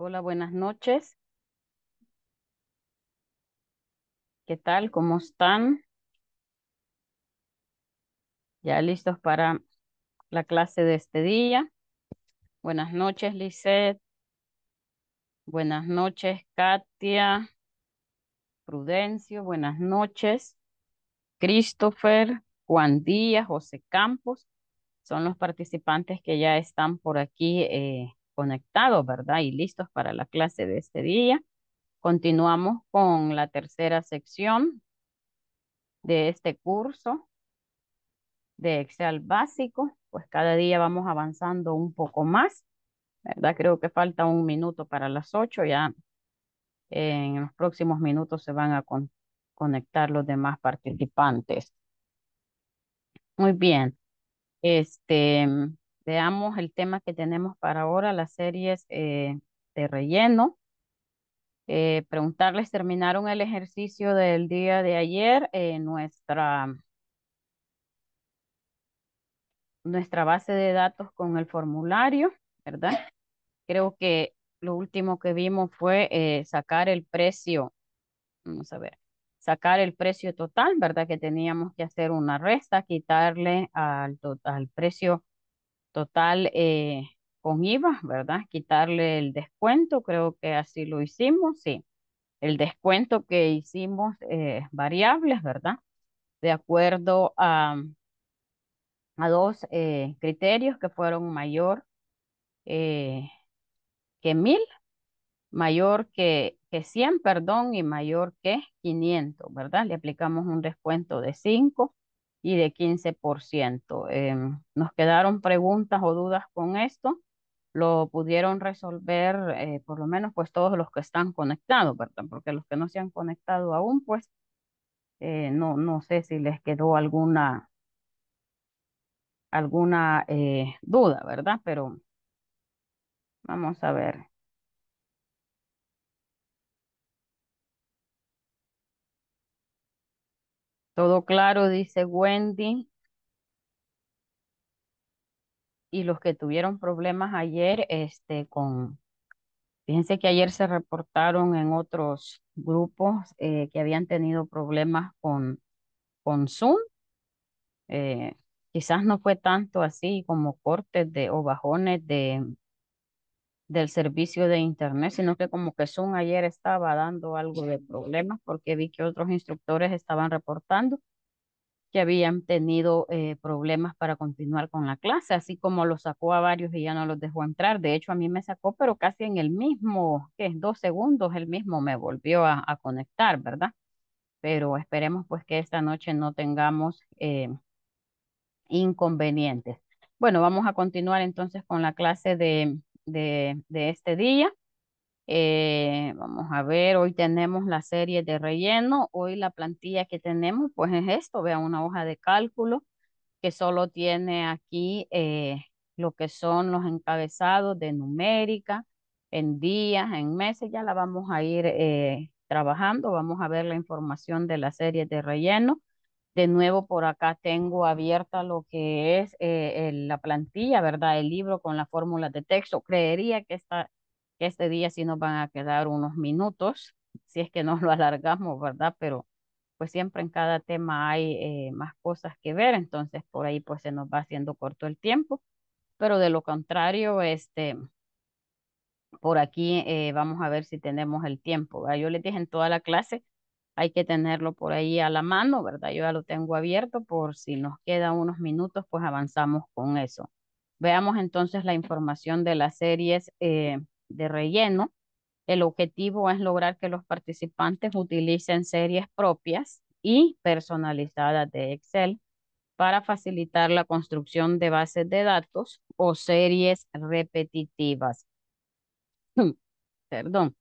Hola, buenas noches. ¿Qué tal? ¿Cómo están? Ya listos para la clase de este día. Buenas noches, Lisette. Buenas noches, Katia. Prudencio, buenas noches. Christopher, Juan Díaz, José Campos. Son los participantes que ya están por aquí eh, conectados, ¿verdad? Y listos para la clase de este día. Continuamos con la tercera sección de este curso de Excel básico. Pues cada día vamos avanzando un poco más, ¿verdad? Creo que falta un minuto para las ocho. Ya en los próximos minutos se van a conectar los demás participantes. Muy bien. Este, veamos el tema que tenemos para ahora, las series eh, de relleno. Eh, preguntarles, ¿terminaron el ejercicio del día de ayer? Eh, nuestra, nuestra base de datos con el formulario, ¿verdad? Creo que lo último que vimos fue sacar el precio, vamos a ver, sacar el precio total, ¿verdad? Que teníamos que hacer una resta, quitarle al, al precio total eh, con IVA, ¿verdad? Quitarle el descuento, creo que así lo hicimos, sí. El descuento que hicimos eh, variables, ¿verdad? De acuerdo a, a dos eh, criterios que fueron mayor que mil, mayor que, que 100, perdón, y mayor que 500, ¿verdad? Le aplicamos un descuento de 5 y de 15%. Em, nos quedaron preguntas o dudas con esto. Lo pudieron resolver, eh, por lo menos, pues todos los que están conectados, ¿verdad? Porque los que no se han conectado aún, pues eh, no, no sé si les quedó alguna, alguna eh, duda, ¿verdad? Pero vamos a ver. Todo claro, dice Wendy. Y los que tuvieron problemas ayer, este, con, fíjense que ayer se reportaron en otros grupos eh, que habían tenido problemas con, con Zoom. Eh, quizás no fue tanto así como cortes de o bajones de, del servicio de internet, sino que como que Zoom ayer estaba dando algo de problemas porque vi que otros instructores estaban reportando que habían tenido eh, problemas para continuar con la clase, así como lo sacó a varios y ya no los dejó entrar. De hecho, a mí me sacó, pero casi en el mismo, que es dos segundos, él mismo me volvió a, conectar, ¿verdad? Pero esperemos pues que esta noche no tengamos eh, inconvenientes. Bueno, vamos a continuar entonces con la clase de de, este día. Eh, vamos a ver, hoy tenemos la serie de relleno, hoy la plantilla que tenemos pues es esto, vean una hoja de cálculo que solo tiene aquí eh, lo que son los encabezados de numérica, en días, en meses, ya la vamos a ir eh, trabajando, vamos a ver la información de la serie de relleno. De nuevo, por acá tengo abierta lo que es eh, la plantilla, ¿verdad? El libro con la fórmula de texto. Creería que, está este día sí nos van a quedar unos minutos, si es que nos lo alargamos, ¿verdad? Pero pues siempre en cada tema hay eh, más cosas que ver, entonces por ahí pues se nos va haciendo corto el tiempo. Pero de lo contrario, este, por aquí eh, vamos a ver si tenemos el tiempo. Yo les dije en toda la clase hay que tenerlo por ahí a la mano, ¿verdad? Yo ya lo tengo abierto por si nos quedan unos minutos, pues avanzamos con eso. Veamos entonces la información de las series eh, de relleno. El objetivo es lograr que los participantes utilicen series propias y personalizadas de Excel para facilitar la construcción de bases de datos o series repetitivas. Perdón.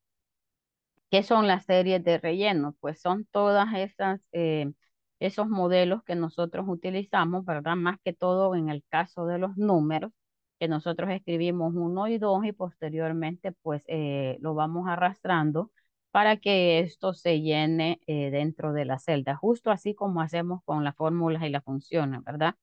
¿Qué son las series de relleno? Pues son todas esas, eh, esos modelos que nosotros utilizamos, ¿verdad? Más que todo en el caso de los números, que nosotros escribimos uno y dos y posteriormente pues eh, lo vamos arrastrando para que esto se llene eh, dentro de la celda, justo así como hacemos con las fórmulas y las funciones, ¿verdad?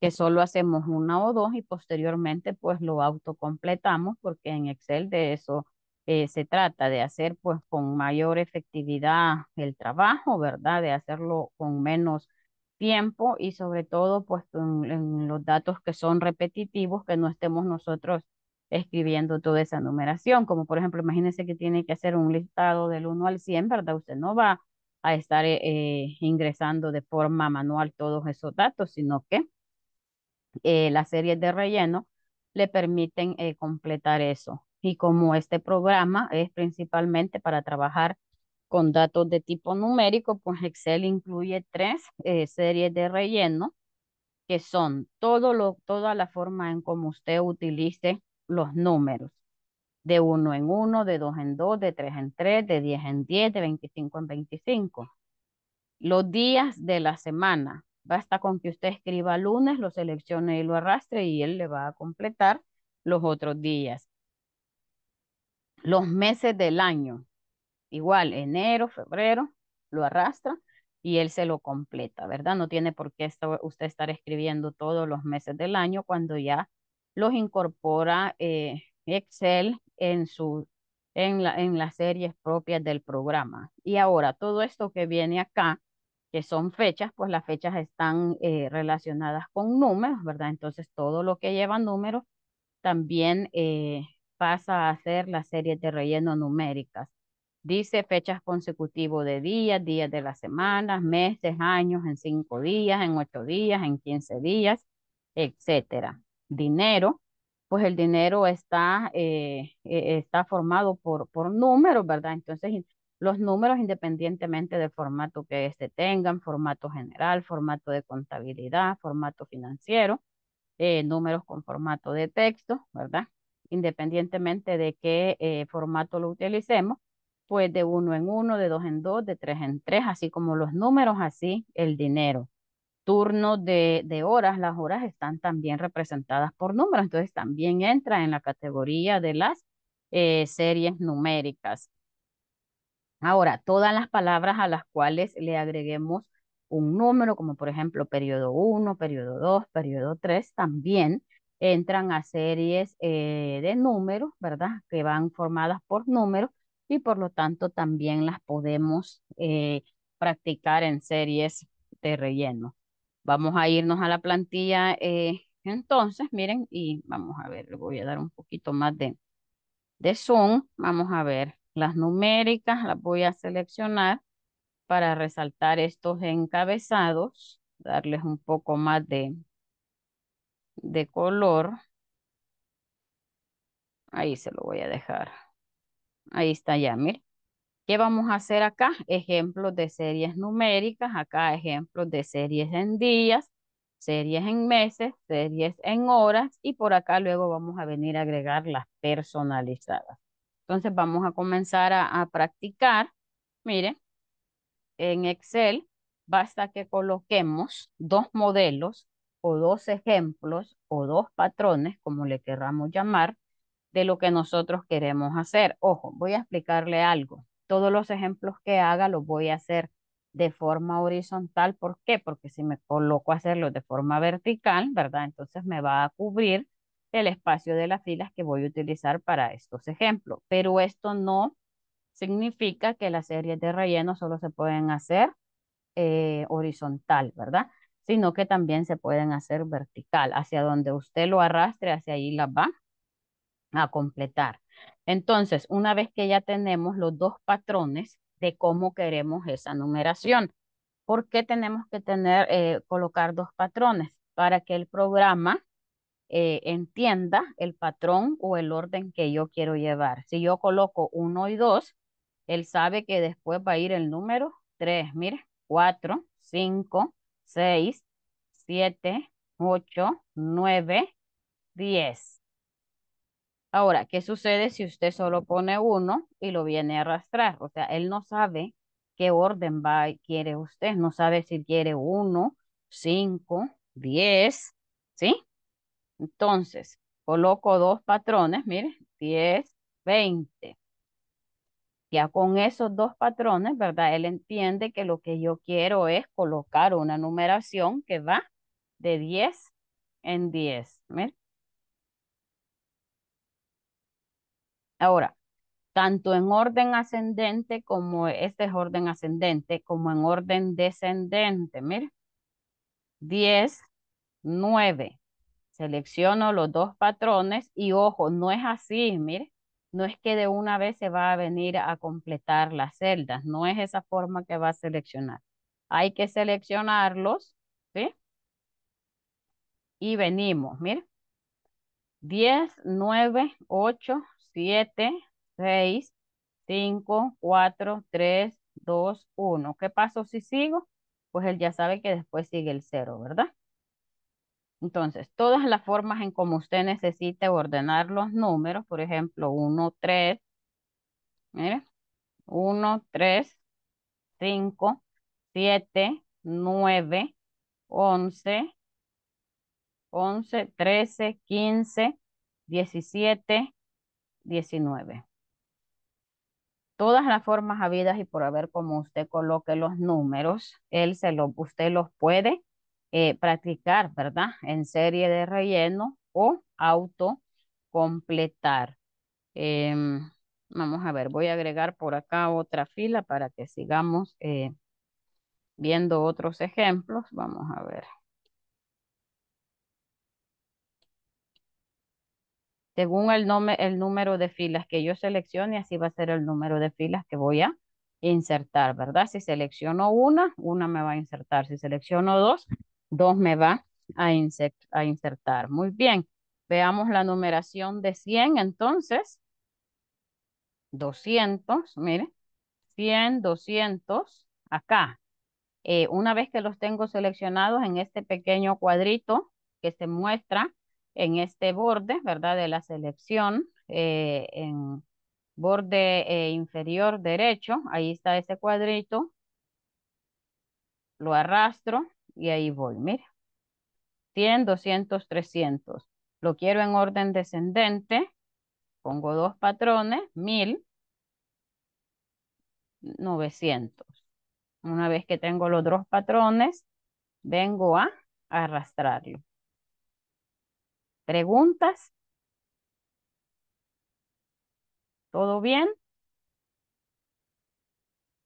Que solo hacemos una o dos y posteriormente pues lo autocompletamos porque en Excel de eso eh, se trata de hacer pues con mayor efectividad el trabajo, ¿verdad? De hacerlo con menos tiempo y sobre todo pues en, los datos que son repetitivos, que no estemos nosotros escribiendo toda esa numeración, como por ejemplo, imagínense que tiene que hacer un listado del 1 al 100, ¿verdad? Usted no va a estar eh, eh, ingresando de forma manual todos esos datos, sino que las series de relleno le permiten completar eso. Y como este programa es principalmente para trabajar con datos de tipo numérico, pues Excel incluye tres eh, series de relleno que son todo lo, toda la forma en cómo usted utilice los números, de uno en uno, de dos en dos, de tres en tres, de diez en diez, de 25 en 25. Los días de la semana, basta con que usted escriba lunes, lo seleccione y lo arrastre y él le va a completar los otros días los meses del año. Igual, enero, febrero, lo arrastra y él se lo completa, ¿verdad? No tiene por qué usted estar escribiendo todos los meses del año cuando ya los incorpora eh, Excel en, su, en, la, en las series propias del programa. Y ahora, todo esto que viene acá, que son fechas, pues las fechas están eh, relacionadas con números, ¿verdad? Entonces, todo lo que lleva números también eh, pasa a hacer las series de relleno numéricas. Dice fechas consecutivas de días, días de la semana, meses, años, en cinco días, en ocho días, en quince días, etcétera. Dinero, pues el dinero está, eh, e, está formado por, por números, ¿verdad? Entonces, los números independientemente del formato que éste tengan, formato general, formato de contabilidad, formato financiero, eh, números con formato de texto, ¿verdad? independientemente de qué eh, formato lo utilicemos, pues de uno en uno, de dos en dos, de tres en tres, así como los números, así el dinero. Turno de, horas, las horas están también representadas por números, entonces también entra en la categoría de las eh, series numéricas. Ahora, todas las palabras a las cuales le agreguemos un número, como por ejemplo periodo 1, periodo 2, periodo 3, también entran a series eh, de números, ¿verdad? Que van formadas por números y por lo tanto también las podemos eh, practicar en series de relleno. Vamos a irnos a la plantilla eh, entonces, miren, y vamos a ver, le voy a dar un poquito más de, de zoom. Vamos a ver, las numéricas las voy a seleccionar para resaltar estos encabezados, darles un poco más de, de color. Ahí se lo voy a dejar. Ahí está ya, miren. ¿Qué vamos a hacer acá? Ejemplos de series numéricas, acá ejemplos de series en días, series en meses, series en horas y por acá luego vamos a venir a agregar las personalizadas. Entonces vamos a comenzar a, a practicar. Miren, en Excel basta que coloquemos dos modelos o dos ejemplos o dos patrones, como le querramos llamar, de lo que nosotros queremos hacer. Ojo, voy a explicarle algo. Todos los ejemplos que haga los voy a hacer de forma horizontal. ¿Por qué? Porque si me coloco a hacerlo de forma vertical, ¿verdad? Entonces me va a cubrir el espacio de las filas que voy a utilizar para estos ejemplos. Pero esto no significa que las series de relleno solo se pueden hacer eh, horizontal, ¿verdad? sino que también se pueden hacer vertical, hacia donde usted lo arrastre, hacia ahí la va a completar. Entonces, una vez que ya tenemos los dos patrones de cómo queremos esa numeración, ¿por qué tenemos que tener, eh, colocar dos patrones? Para que el programa eh, entienda el patrón o el orden que yo quiero llevar. Si yo coloco uno y dos, él sabe que después va a ir el número 3, mire, 4, 5, 6, 7, 8, 9, 10. Ahora, ¿qué sucede si usted solo pone uno y lo viene a arrastrar? O sea, él no sabe qué orden va, quiere usted, no sabe si quiere 1, 5, 10. ¿sí? Entonces, coloco dos patrones, mire, 10, 20. Ya con esos dos patrones, ¿verdad? Él entiende que lo que yo quiero es colocar una numeración que va de 10 en 10. Ahora, tanto en orden ascendente como este es orden ascendente, como en orden descendente. Mire, 10, 9. Selecciono los dos patrones y ojo, no es así, mire no es que de una vez se va a venir a completar las celdas, no es esa forma que va a seleccionar. Hay que seleccionarlos, ¿sí? Y venimos, mira. 10, 9, 8, 7, 6, 5, 4, 3, 2, 1. ¿Qué pasó si sigo? Pues él ya sabe que después sigue el 0, ¿verdad? Entonces, todas las formas en como usted necesite ordenar los números, por ejemplo, 1, 3, 1, 3, 5, 7, 9, 11, 11, 13, 15, 17, 19. Todas las formas habidas y por haber como usted coloque los números, él se usted los puede eh, practicar, ¿verdad? En serie de relleno o autocompletar. Em, vamos a ver, voy a agregar por acá otra fila para que sigamos eh, viendo otros ejemplos. Vamos a ver. Según el, nombre, el número de filas que yo seleccione, así va a ser el número de filas que voy a insertar, ¿verdad? Si selecciono una, una me va a insertar. Si selecciono dos, 2 me va a, insertar. Muy bien. Veamos la numeración de 100 entonces. 200, mire. 100, 200, acá. Eh, una vez que los tengo seleccionados en este pequeño cuadrito que se muestra en este borde, ¿verdad? De la selección, eh, en borde eh, inferior derecho, ahí está ese cuadrito. Lo arrastro, y ahí voy, mira. 100, 200, 300. Lo quiero en orden descendente. Pongo dos patrones, 1000, 900. Una vez que tengo los dos patrones, vengo a arrastrarlo. ¿Preguntas? ¿Todo bien?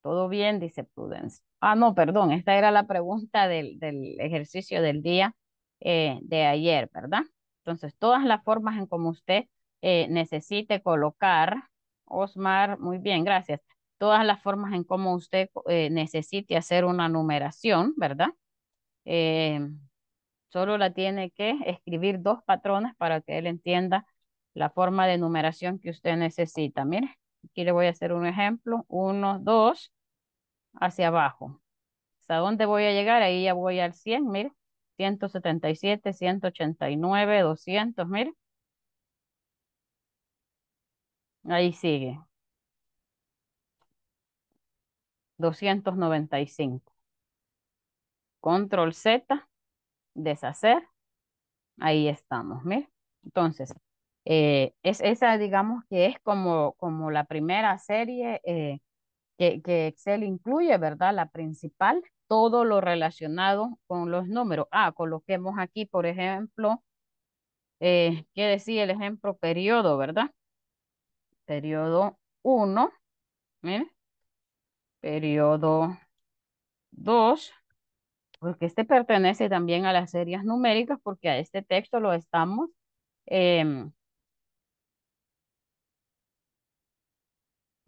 Todo bien, dice prudencia Ah, no, perdón, esta era la pregunta del, ejercicio del día eh, de ayer, ¿verdad? Entonces, todas las formas en como usted eh, necesite colocar, Osmar, muy bien, gracias. Todas las formas en como usted eh, necesite hacer una numeración, ¿verdad? solo la tiene que escribir dos patrones para que él entienda la forma de numeración que usted necesita. Mire, aquí le voy a hacer un ejemplo. Uno, dos, hacia abajo. ¿Hasta dónde voy a llegar? Ahí ya voy al 100, mire. 177, 189, 200, mire. Ahí sigue. 295. Control Z, deshacer. Ahí estamos, mire. Entonces, eh, es, esa digamos que es como, como la primera serie eh, que, Excel incluye, ¿verdad? La principal, todo lo relacionado con los números. Ah, coloquemos aquí, por ejemplo, eh, ¿qué decía el ejemplo? Periodo, ¿verdad? Periodo 1, ¿eh? periodo 2, porque este pertenece también a las series numéricas, porque a este texto lo estamos em,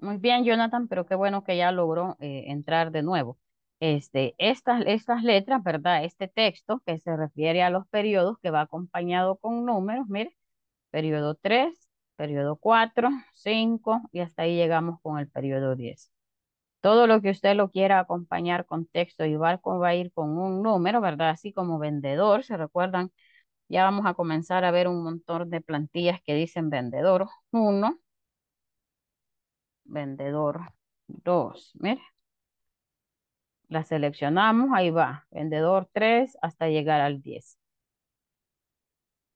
Muy bien, Jonathan, pero qué bueno que ya logró eh, entrar de nuevo. Este, estas, estas letras, ¿verdad? Este texto que se refiere a los periodos que va acompañado con números, mire, periodo 3, periodo 4, 5 y hasta ahí llegamos con el periodo 10. Todo lo que usted lo quiera acompañar con texto y barco va a ir con un número, ¿verdad? Así como vendedor, ¿se recuerdan? Ya vamos a comenzar a ver un montón de plantillas que dicen vendedor uno, vendedor 2. Mire. La seleccionamos, ahí va, vendedor 3 hasta llegar al 10.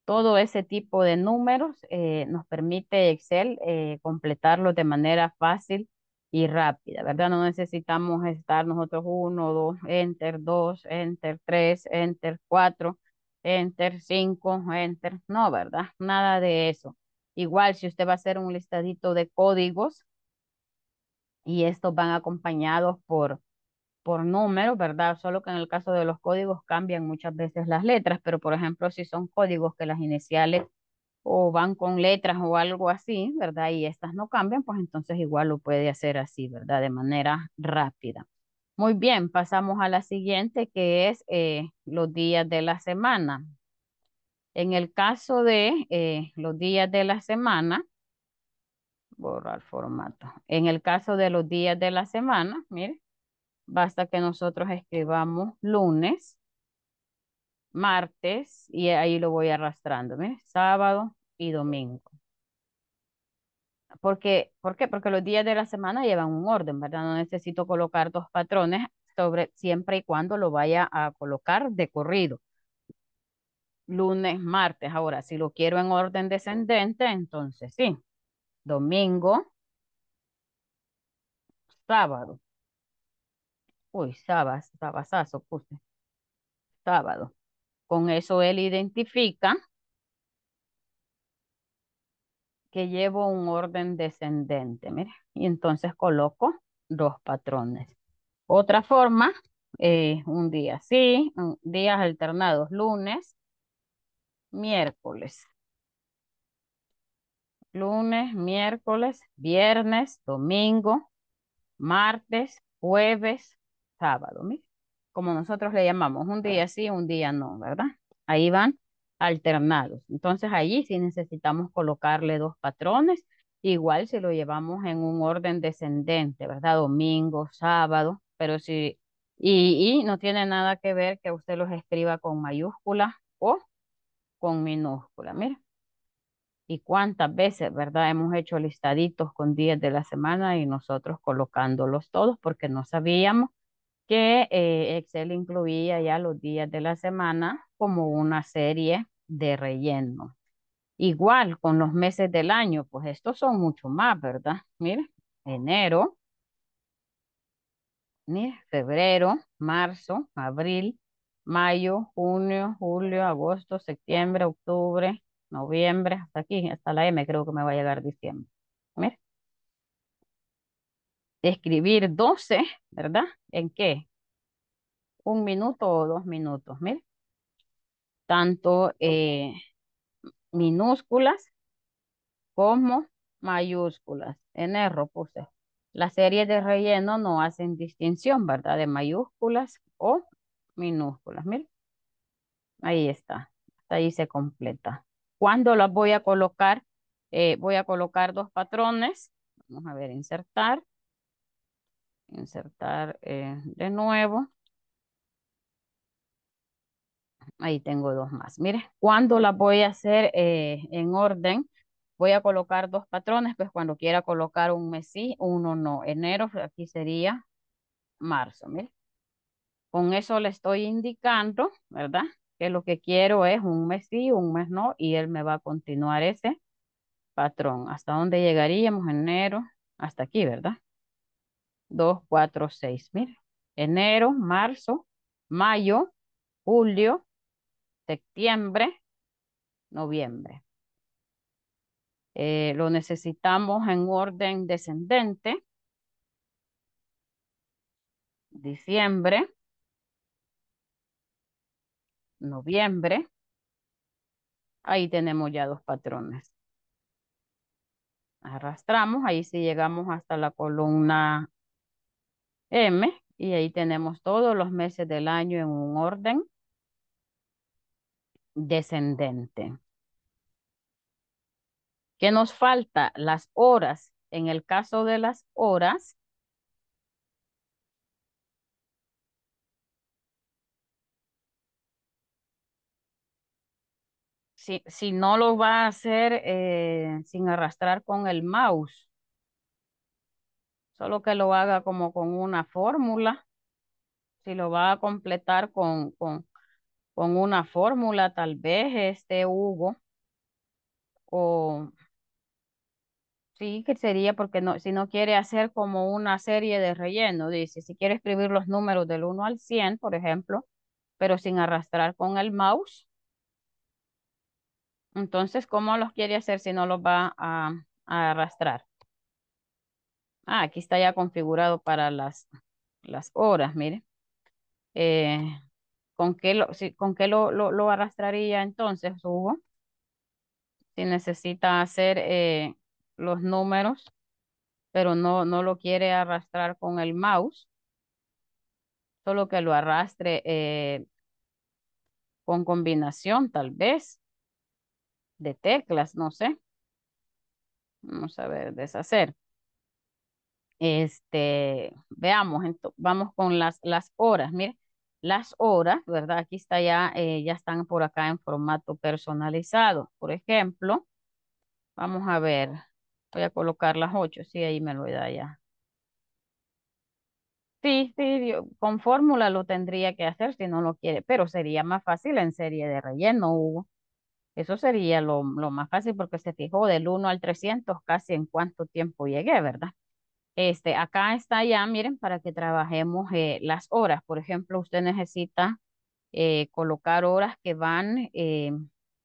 Todo ese tipo de números eh, nos permite Excel eh, completarlos de manera fácil y rápida, ¿verdad? No necesitamos estar nosotros 1, 2, enter, 2, enter, 3, enter, 4, enter, 5, enter. No, ¿verdad? Nada de eso. Igual si usted va a hacer un listadito de códigos, y estos van acompañados por, por números, ¿verdad? Solo que en el caso de los códigos cambian muchas veces las letras, pero por ejemplo, si son códigos que las iniciales o van con letras o algo así, ¿verdad? Y estas no cambian, pues entonces igual lo puede hacer así, ¿verdad? De manera rápida. Muy bien, pasamos a la siguiente que es eh, los días de la semana. En el caso de eh, los días de la semana, borrar formato. En el caso de los días de la semana, mire, basta que nosotros escribamos lunes, martes, y ahí lo voy arrastrando, sábado y domingo. Porque, ¿Por qué? Porque los días de la semana llevan un orden, ¿verdad? No necesito colocar dos patrones sobre siempre y cuando lo vaya a colocar de corrido. Lunes, martes. Ahora, si lo quiero en orden descendente, entonces sí, domingo, sábado. Uy, sábado, puse. Sábado. Con eso él identifica que llevo un orden descendente, mira. Y entonces coloco dos patrones. Otra forma, un día sí, días alternados, lunes, miércoles, lunes, miércoles, viernes, domingo, martes, jueves, sábado, como nosotros le llamamos, un día sí, un día no, ¿verdad? Ahí van alternados. Entonces allí sí necesitamos colocarle dos patrones, igual si lo llevamos en un orden descendente, ¿verdad? Domingo, sábado, pero si, y, y no tiene nada que ver que usted los escriba con mayúscula o con minúscula, mira y cuántas veces, ¿verdad? Hemos hecho listaditos con días de la semana y nosotros colocándolos todos porque no sabíamos que eh, Excel incluía ya los días de la semana como una serie de relleno. Igual con los meses del año, pues estos son mucho más, ¿verdad? Mire, enero, febrero, marzo, abril, mayo, junio, julio, agosto, septiembre, octubre, noviembre, hasta aquí, hasta la M creo que me va a llegar diciembre. Escribir 12, ¿verdad? ¿En qué? Un minuto o dos minutos, mil Tanto eh, minúsculas como mayúsculas. En R puse. Las series de relleno no hacen distinción, ¿verdad? De mayúsculas o minúsculas. mil Ahí está. ahí se completa cuándo las voy a colocar. Eh, voy a colocar dos patrones. Vamos a ver, insertar. Insertar eh, de nuevo. Ahí tengo dos más. Mire, cuando las voy a hacer eh, en orden, voy a colocar dos patrones, pues cuando quiera colocar un mesí, uno no. Enero, aquí sería marzo, mire. Con eso le estoy indicando, ¿verdad? que lo que quiero es un mes sí, un mes no, y él me va a continuar ese patrón. ¿Hasta dónde llegaríamos? Enero, hasta aquí, ¿verdad? dos cuatro seis mira Enero, marzo, mayo, julio, septiembre, noviembre. Eh, lo necesitamos en orden descendente. Diciembre, noviembre. Ahí tenemos ya dos patrones. Arrastramos, ahí sí llegamos hasta la columna M y ahí tenemos todos los meses del año en un orden descendente. ¿Qué nos falta? Las horas. En el caso de las horas, si, no lo va a hacer eh, sin arrastrar con el mouse, solo que lo haga como con una fórmula, si lo va a completar con, con, con una fórmula, tal vez este Hugo, o Sí, que sería porque no, si no quiere hacer como una serie de relleno, dice, si quiere escribir los números del 1 al 100, por ejemplo, pero sin arrastrar con el mouse, entonces, ¿cómo los quiere hacer si no los va a, arrastrar? Ah, aquí está ya configurado para las, las horas, mire. Eh, ¿Con qué, lo, ¿con qué lo, lo, arrastraría entonces, Hugo? Si necesita hacer eh, los números, pero no, no lo quiere arrastrar con el mouse, solo que lo arrastre eh, con combinación, tal vez de teclas, no sé. Vamos a ver, deshacer. Este, veamos, vamos con las, las horas. Mire, las horas, ¿verdad? Aquí está ya, eh, ya están por acá en formato personalizado. Por ejemplo, vamos a ver, voy a colocar las 8, sí, ahí me lo da ya. Sí, sí, con fórmula lo tendría que hacer si no lo quiere, pero sería más fácil en serie de relleno, Hugo. Eso sería lo, más fácil porque se fijó del 1 al 300 casi en cuánto tiempo llegué, ¿verdad? Este, acá está ya, miren, para que trabajemos eh, las horas. Por ejemplo, usted necesita eh, colocar horas que van eh,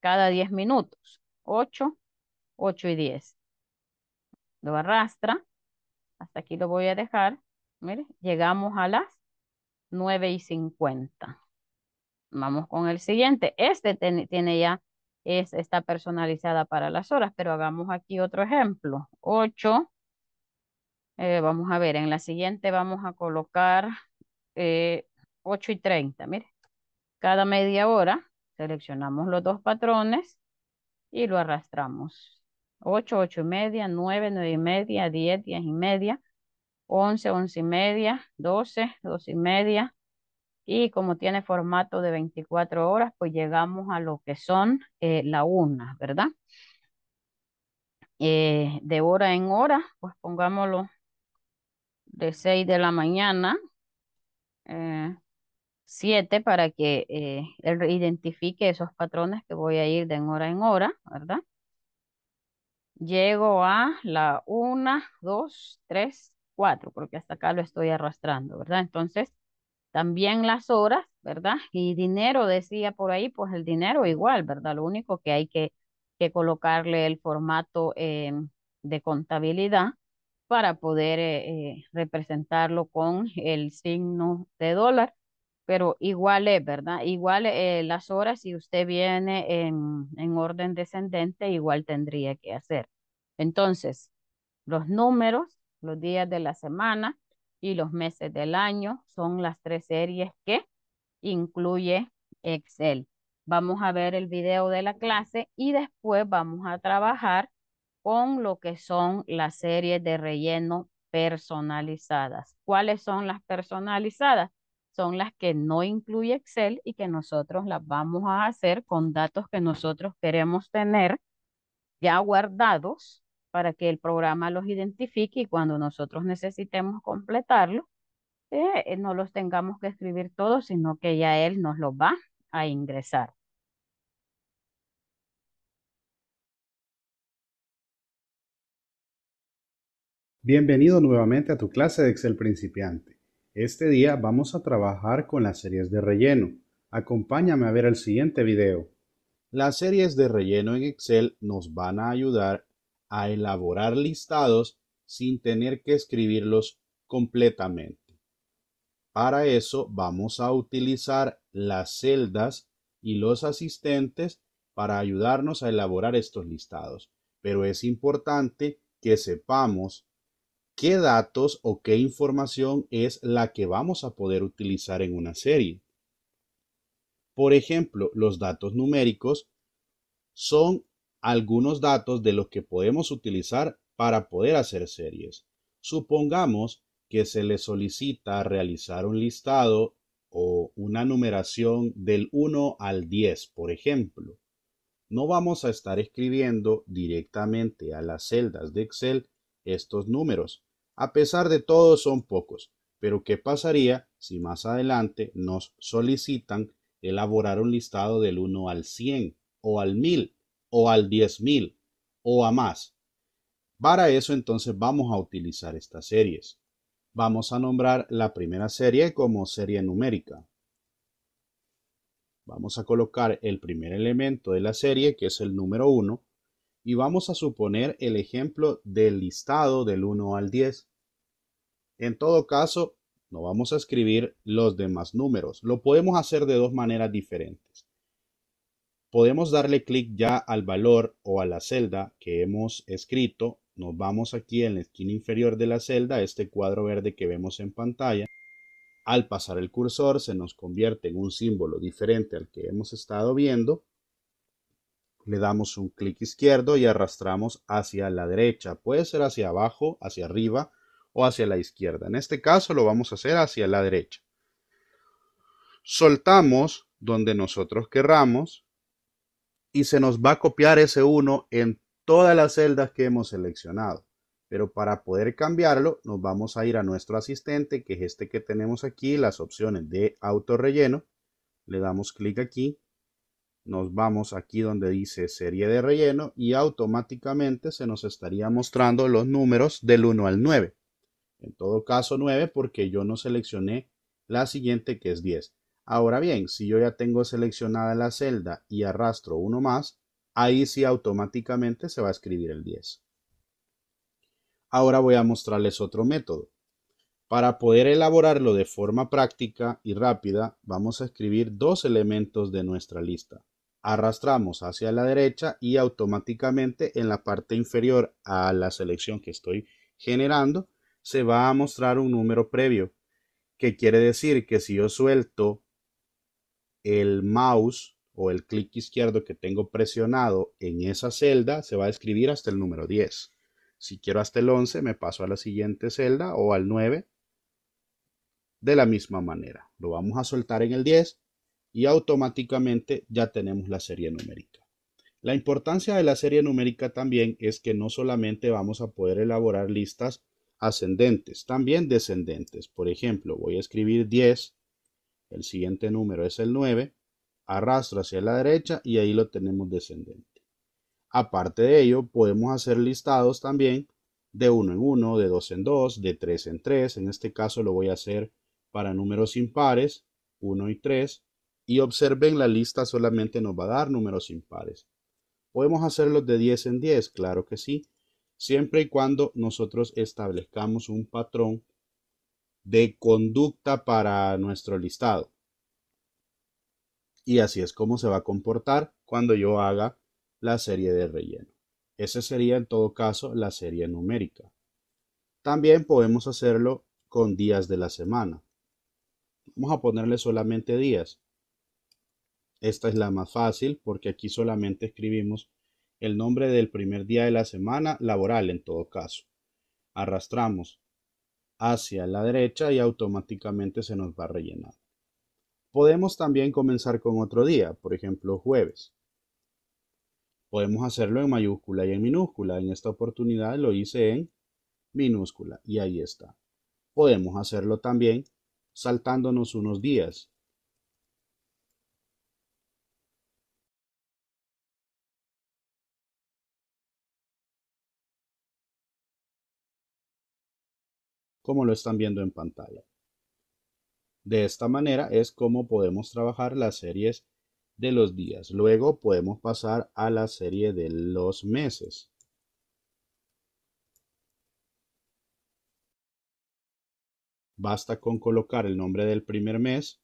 cada 10 minutos. 8, 8 y 10. Lo arrastra. Hasta aquí lo voy a dejar. miren, llegamos a las 9 y 50. Vamos con el siguiente. Este tiene ya es, está personalizada para las horas, pero hagamos aquí otro ejemplo. 8, eh, vamos a ver, en la siguiente vamos a colocar eh, 8 y 30, mire. Cada media hora seleccionamos los dos patrones y lo arrastramos. 8, 8 y media, 9, 9 y media, 10, 10 y media, 11, 11 y media, 12, 12 y media, y como tiene formato de 24 horas, pues llegamos a lo que son eh, la una, ¿verdad? Eh, de hora en hora, pues pongámoslo de 6 de la mañana, eh, 7 para que eh, él identifique esos patrones que voy a ir de hora en hora, ¿verdad? Llego a la 1, 2, 3, 4, porque hasta acá lo estoy arrastrando, ¿verdad? Entonces, también las horas, ¿verdad? Y dinero, decía por ahí, pues el dinero igual, ¿verdad? Lo único que hay que, que colocarle el formato em, de contabilidad para poder eh, eh, representarlo con el signo de dólar, pero igual es, ¿verdad? Igual eh, las horas, si usted viene en, en, orden descendente, igual tendría que hacer. Entonces, los números, los días de la semana, y los meses del año son las tres series que incluye Excel. Vamos a ver el video de la clase y después vamos a trabajar con lo que son las series de relleno personalizadas. ¿Cuáles son las personalizadas? Son las que no incluye Excel y que nosotros las vamos a hacer con datos que nosotros queremos tener ya guardados para que el programa los identifique y cuando nosotros necesitemos completarlo, eh, eh, no los tengamos que escribir todos, sino que ya él nos los va a ingresar. Bienvenido nuevamente a tu clase de Excel principiante. Este día vamos a trabajar con las series de relleno. Acompáñame a ver el siguiente video. Las series de relleno en Excel nos van a ayudar a elaborar listados sin tener que escribirlos completamente. Para eso vamos a utilizar las celdas y los asistentes para ayudarnos a elaborar estos listados. Pero es importante que sepamos qué datos o qué información es la que vamos a poder utilizar en una serie. Por ejemplo, los datos numéricos son algunos datos de los que podemos utilizar para poder hacer series. Supongamos que se le solicita realizar un listado o una numeración del 1 al 10, por ejemplo. No vamos a estar escribiendo directamente a las celdas de Excel estos números. A pesar de todo son pocos, pero ¿qué pasaría si más adelante nos solicitan elaborar un listado del 1 al 100 o al 1000? o al 10,000, o a más. Para eso entonces vamos a utilizar estas series. Vamos a nombrar la primera serie como serie numérica. Vamos a colocar el primer elemento de la serie que es el número 1 y vamos a suponer el ejemplo del listado del 1 al 10. En todo caso, no vamos a escribir los demás números. Lo podemos hacer de dos maneras diferentes podemos darle clic ya al valor o a la celda que hemos escrito. Nos vamos aquí en la esquina inferior de la celda, este cuadro verde que vemos en pantalla. Al pasar el cursor se nos convierte en un símbolo diferente al que hemos estado viendo. Le damos un clic izquierdo y arrastramos hacia la derecha. Puede ser hacia abajo, hacia arriba o hacia la izquierda. En este caso lo vamos a hacer hacia la derecha. Soltamos donde nosotros querramos y se nos va a copiar ese 1 en todas las celdas que hemos seleccionado. Pero para poder cambiarlo, nos vamos a ir a nuestro asistente, que es este que tenemos aquí, las opciones de autorrelleno. Le damos clic aquí, nos vamos aquí donde dice serie de relleno y automáticamente se nos estaría mostrando los números del 1 al 9. En todo caso 9 porque yo no seleccioné la siguiente que es 10. Ahora bien, si yo ya tengo seleccionada la celda y arrastro uno más, ahí sí automáticamente se va a escribir el 10. Ahora voy a mostrarles otro método. Para poder elaborarlo de forma práctica y rápida, vamos a escribir dos elementos de nuestra lista. Arrastramos hacia la derecha y automáticamente en la parte inferior a la selección que estoy generando, se va a mostrar un número previo, que quiere decir que si yo suelto el mouse o el clic izquierdo que tengo presionado en esa celda se va a escribir hasta el número 10. Si quiero hasta el 11, me paso a la siguiente celda o al 9. De la misma manera, lo vamos a soltar en el 10 y automáticamente ya tenemos la serie numérica. La importancia de la serie numérica también es que no solamente vamos a poder elaborar listas ascendentes, también descendentes. Por ejemplo, voy a escribir 10 el siguiente número es el 9, arrastro hacia la derecha y ahí lo tenemos descendente. Aparte de ello, podemos hacer listados también de 1 en 1, de 2 en 2, de 3 en 3. En este caso lo voy a hacer para números impares, 1 y 3. Y observen, la lista solamente nos va a dar números impares. Podemos hacerlos de 10 en 10, claro que sí, siempre y cuando nosotros establezcamos un patrón de conducta para nuestro listado. Y así es como se va a comportar cuando yo haga la serie de relleno. Esa sería en todo caso la serie numérica. También podemos hacerlo con días de la semana. Vamos a ponerle solamente días. Esta es la más fácil porque aquí solamente escribimos el nombre del primer día de la semana laboral en todo caso. Arrastramos hacia la derecha y automáticamente se nos va rellenando. Podemos también comenzar con otro día, por ejemplo jueves. Podemos hacerlo en mayúscula y en minúscula. En esta oportunidad lo hice en minúscula y ahí está. Podemos hacerlo también saltándonos unos días. como lo están viendo en pantalla. De esta manera es como podemos trabajar las series de los días. Luego podemos pasar a la serie de los meses. Basta con colocar el nombre del primer mes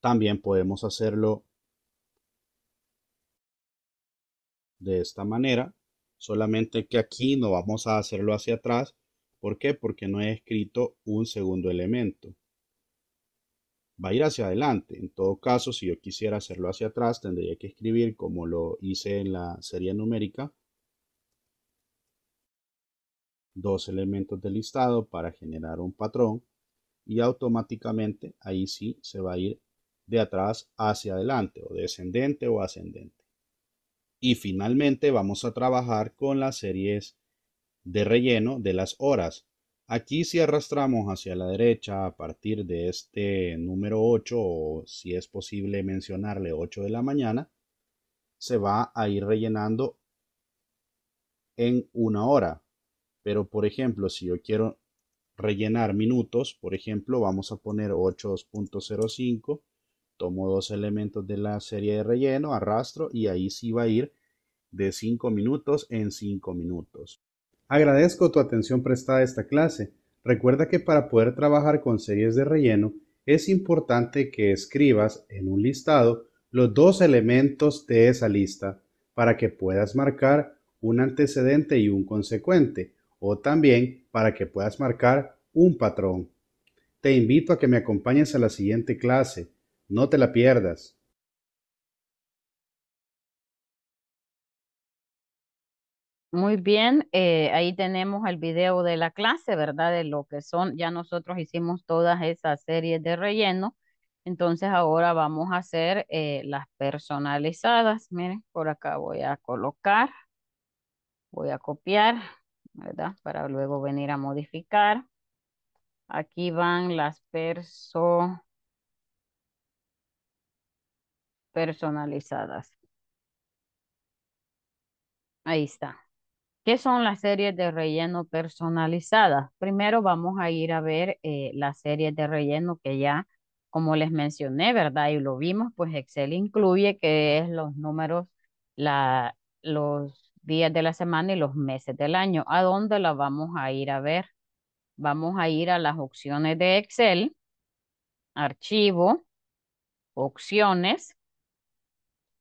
También podemos hacerlo de esta manera, solamente que aquí no vamos a hacerlo hacia atrás. ¿Por qué? Porque no he escrito un segundo elemento. Va a ir hacia adelante. En todo caso, si yo quisiera hacerlo hacia atrás, tendría que escribir como lo hice en la serie numérica. Dos elementos de listado para generar un patrón. Y automáticamente ahí sí se va a ir de atrás hacia adelante o descendente o ascendente. Y finalmente vamos a trabajar con las series de relleno de las horas. Aquí si arrastramos hacia la derecha a partir de este número 8 o si es posible mencionarle 8 de la mañana, se va a ir rellenando en una hora. Pero por ejemplo, si yo quiero rellenar minutos, por ejemplo, vamos a poner 8.05 tomo dos elementos de la serie de relleno, arrastro y ahí sí va a ir de 5 minutos en 5 minutos. Agradezco tu atención prestada a esta clase. Recuerda que para poder trabajar con series de relleno es importante que escribas en un listado los dos elementos de esa lista para que puedas marcar un antecedente y un consecuente o también para que puedas marcar un patrón. Te invito a que me acompañes a la siguiente clase no te la pierdas. Muy bien, eh, ahí tenemos el video de la clase, ¿verdad? De lo que son, ya nosotros hicimos todas esas series de relleno, entonces ahora vamos a hacer eh, las personalizadas. Miren, por acá voy a colocar, voy a copiar, ¿verdad? Para luego venir a modificar. Aquí van las personalizadas personalizadas. Ahí está. ¿Qué son las series de relleno personalizadas? Primero vamos a ir a ver eh, las series de relleno que ya, como les mencioné, ¿verdad? Y lo vimos, pues Excel incluye que es los números, la, los días de la semana y los meses del año. ¿A dónde la vamos a ir a ver? Vamos a ir a las opciones de Excel, archivo, opciones,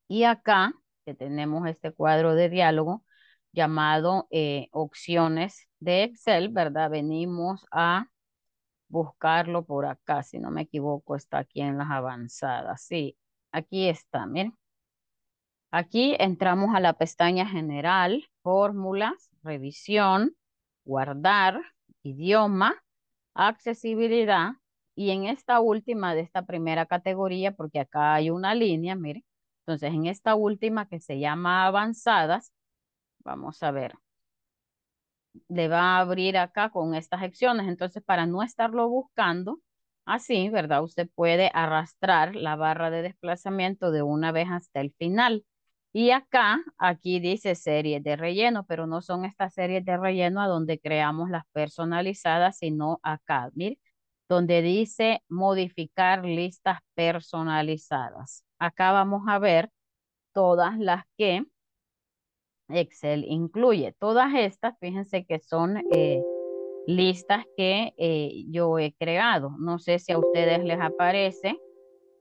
y acá, que tenemos este cuadro de diálogo llamado eh, opciones de Excel, ¿verdad? Venimos a buscarlo por acá, si no me equivoco, está aquí en las avanzadas. Sí, aquí está, miren. Aquí entramos a la pestaña general, fórmulas, revisión, guardar, idioma, accesibilidad. Y en esta última de esta primera categoría, porque acá hay una línea, miren, entonces, en esta última que se llama avanzadas, vamos a ver, le va a abrir acá con estas opciones. Entonces, para no estarlo buscando, así, ¿verdad? Usted puede arrastrar la barra de desplazamiento de una vez hasta el final. Y acá, aquí dice series de relleno, pero no son estas series de relleno a donde creamos las personalizadas, sino acá, mire, donde dice modificar listas personalizadas acá vamos a ver todas las que Excel incluye. Todas estas, fíjense que son eh, listas que eh, yo he creado. No sé si a ustedes les aparece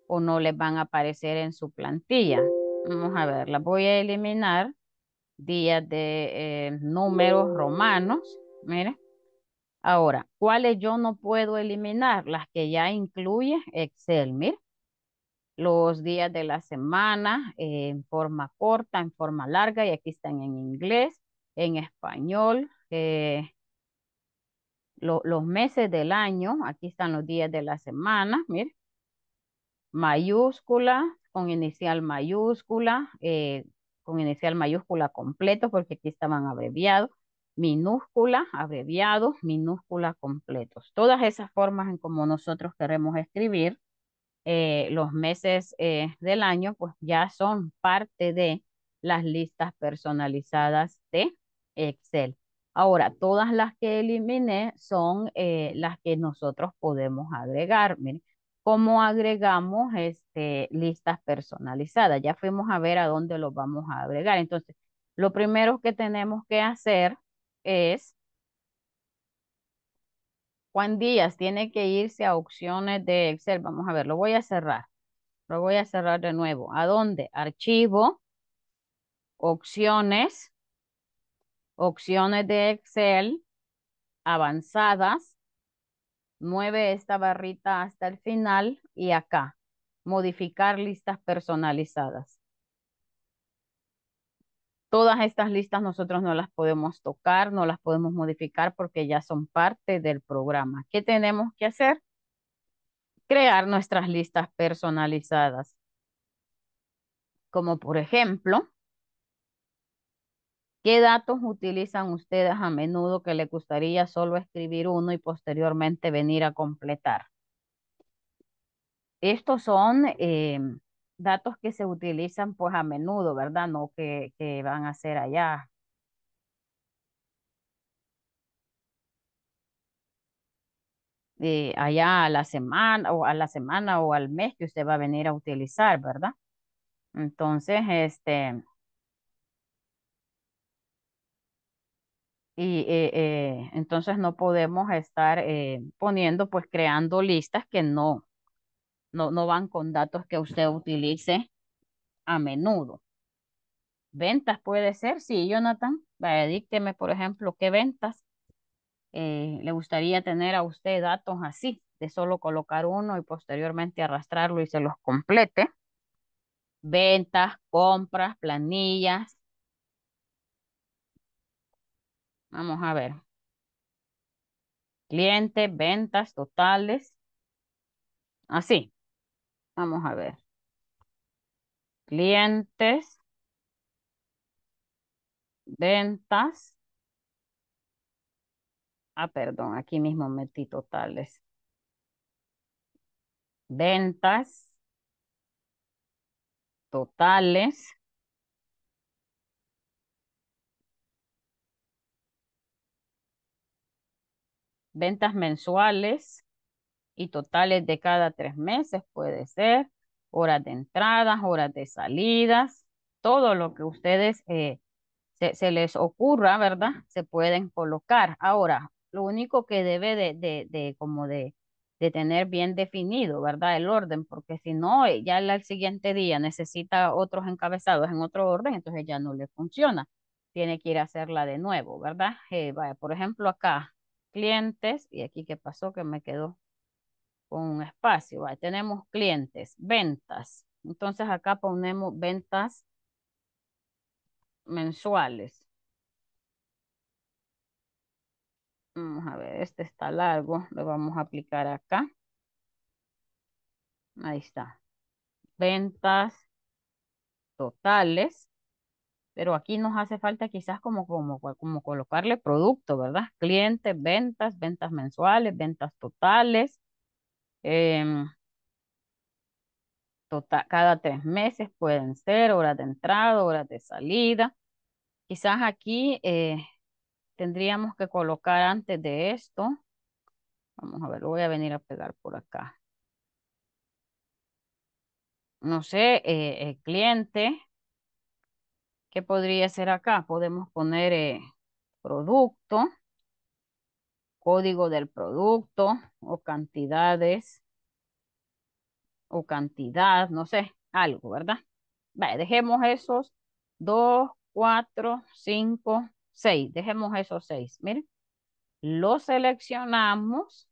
o no les van a aparecer en su plantilla. Vamos a ver, las voy a eliminar. Días de eh, números romanos. miren. Ahora, ¿cuáles yo no puedo eliminar? Las que ya incluye Excel. Mire los días de la semana eh, en forma corta, en forma larga, y aquí están en inglés, en español, eh, los meses del año, aquí están los días de la semana, mire, mayúscula, con inicial mayúscula, eh, con inicial mayúscula completo, porque aquí estaban abreviados, minúscula, abreviados, minúscula completos. Todas esas formas en como nosotros queremos escribir eh, los meses eh, del año, pues ya son parte de las listas personalizadas de Excel. Ahora, todas las que eliminé son eh, las que nosotros podemos agregar. Miren, ¿cómo agregamos este, listas personalizadas? Ya fuimos a ver a dónde los vamos a agregar. Entonces, lo primero que tenemos que hacer es Juan Díaz tiene que irse a opciones de Excel. Vamos a ver, lo voy a cerrar. Lo voy a cerrar de nuevo. ¿A dónde? Archivo, opciones, opciones de Excel, avanzadas. Mueve esta barrita hasta el final y acá. Modificar listas personalizadas. Todas estas listas nosotros no las podemos tocar, no las podemos modificar porque ya son parte del programa. ¿Qué tenemos que hacer? Crear nuestras listas personalizadas. Como por ejemplo, ¿Qué datos utilizan ustedes a menudo que les gustaría solo escribir uno y posteriormente venir a completar? Estos son eh, datos que se utilizan pues a menudo, ¿verdad? No que, que van a ser allá. Eh, allá a la semana o a la semana o al mes que usted va a venir a utilizar, ¿verdad? Entonces, este... Y eh, eh, entonces no podemos estar poniendo, pues creando listas que no, no, van con datos que usted utilice a menudo. Ventas puede ser, sí, Jonathan. Vaya, por ejemplo, qué ventas eh, le gustaría tener a usted datos así, de solo colocar uno y posteriormente arrastrarlo y se los complete. Ventas, compras, planillas. Vamos a ver. Cliente, ventas totales. Así. Vamos a ver. Clientes. Ventas. Ah, perdón, aquí mismo metí totales. Ventas. Totales. Ventas mensuales y totales de cada tres meses puede ser, horas de entradas, horas de salidas, todo lo que ustedes eh, se, les ocurra, ¿verdad? Se pueden colocar. Ahora, lo único que debe de, de, como de, de, tener bien definido, ¿verdad? El orden, porque si no, eh, ya el, siguiente día necesita otros encabezados en otro orden, entonces ya no le funciona. Tiene que ir a hacerla de nuevo, ¿verdad? Eh, vaya, por ejemplo, acá, clientes, y aquí qué pasó que me quedó con un espacio. ahí Tenemos clientes, ventas. Entonces acá ponemos ventas mensuales. Vamos a ver, este está largo, lo vamos a aplicar acá. Ahí está. Ventas totales. Pero aquí nos hace falta quizás como, como, como colocarle producto, ¿verdad? Clientes, ventas, ventas mensuales, ventas totales. Em, total, cada tres meses pueden ser horas de entrada, horas de salida. Quizás aquí eh, tendríamos que colocar antes de esto. Vamos a ver, voy a venir a pegar por acá. No sé, eh, el cliente. ¿Qué podría ser acá? Podemos poner eh, producto código del producto o cantidades o cantidad, no sé, algo, ¿verdad? Vale, dejemos esos 2, 4, 5, 6. Dejemos esos seis, Miren, Lo seleccionamos.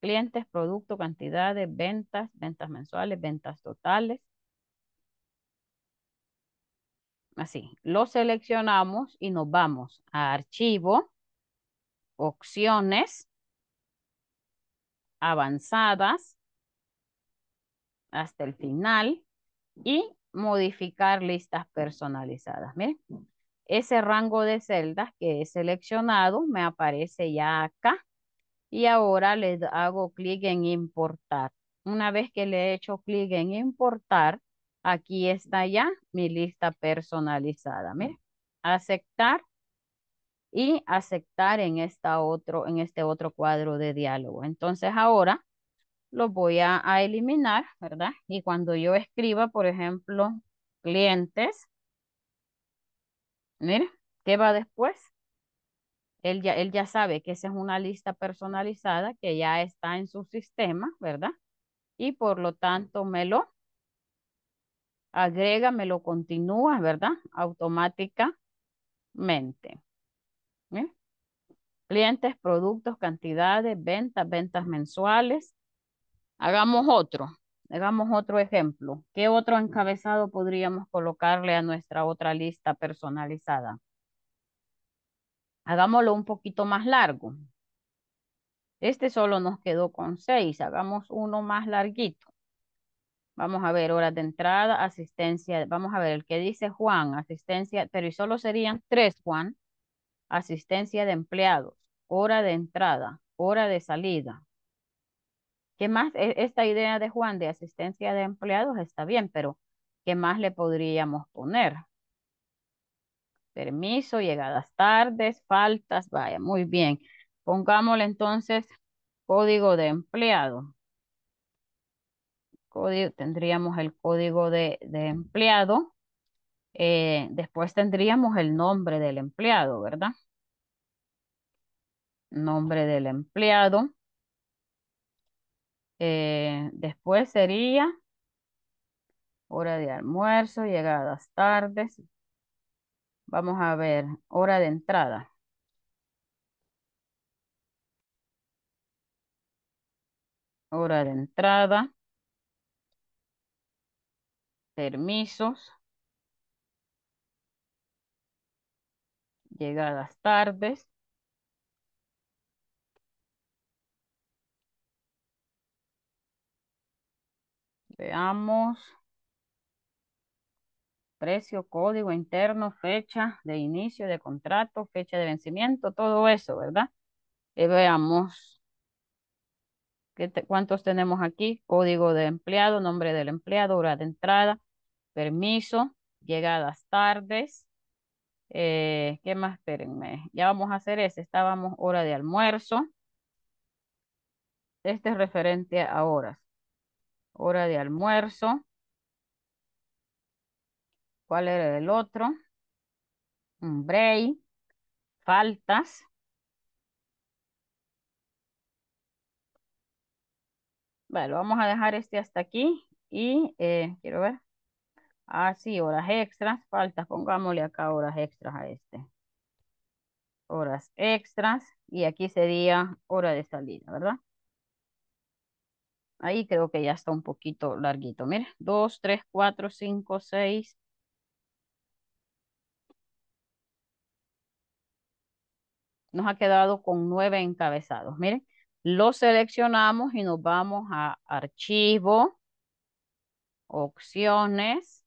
Clientes, producto, cantidades, ventas, ventas mensuales, ventas totales. Así, lo seleccionamos y nos vamos a archivo opciones avanzadas hasta el final y modificar listas personalizadas. Miren, ese rango de celdas que he seleccionado me aparece ya acá y ahora le hago clic en importar. Una vez que le he hecho clic en importar, aquí está ya mi lista personalizada. Miren, aceptar y aceptar en, esta otro, en este otro cuadro de diálogo. Entonces ahora lo voy a, eliminar, ¿verdad? Y cuando yo escriba, por ejemplo, clientes, mire, ¿qué va después? Él ya, él ya sabe que esa es una lista personalizada que ya está en su sistema, ¿verdad? Y por lo tanto me lo agrega, me lo continúa, ¿verdad? Automáticamente. ¿eh? Clientes, productos, cantidades, ventas, ventas mensuales. Hagamos otro, hagamos otro ejemplo. ¿Qué otro encabezado podríamos colocarle a nuestra otra lista personalizada? Hagámoslo un poquito más largo. Este solo nos quedó con seis. Hagamos uno más larguito. Vamos a ver horas de entrada, asistencia. Vamos a ver el que dice Juan, asistencia, pero y solo serían tres, Juan asistencia de empleados, hora de entrada, hora de salida. ¿Qué más? E, esta idea de Juan de asistencia de empleados está bien, pero ¿qué más le podríamos poner? Permiso, llegadas tardes, faltas, vaya, muy bien. Pongámosle entonces código de empleado. Código, tendríamos el código de, de empleado eh, después tendríamos el nombre del empleado, ¿verdad? Nombre del empleado. Eh, después sería hora de almuerzo, llegadas tardes. Vamos a ver, hora de entrada. Hora de entrada. Permisos. llegadas tardes. Veamos. Precio, código interno, fecha de inicio de contrato, fecha de vencimiento, todo eso, ¿verdad? Y eh, veamos. ¿Qué ¿Cuántos tenemos aquí? Código de empleado, nombre del empleado, hora de entrada, permiso, llegadas tardes, eh, ¿Qué más? Espérenme. Ya vamos a hacer ese. Estábamos hora de almuerzo. Este es referente a horas. Hora de almuerzo. ¿Cuál era el otro? Un break. Faltas. Bueno, vamos a dejar este hasta aquí y eh, quiero ver. Ah, sí, horas extras, faltas, pongámosle acá horas extras a este. Horas extras, y aquí sería hora de salida, ¿verdad? Ahí creo que ya está un poquito larguito. miren, 2, 3, 4, 5, 6. Nos ha quedado con nueve encabezados. Miren, lo seleccionamos y nos vamos a archivo, opciones,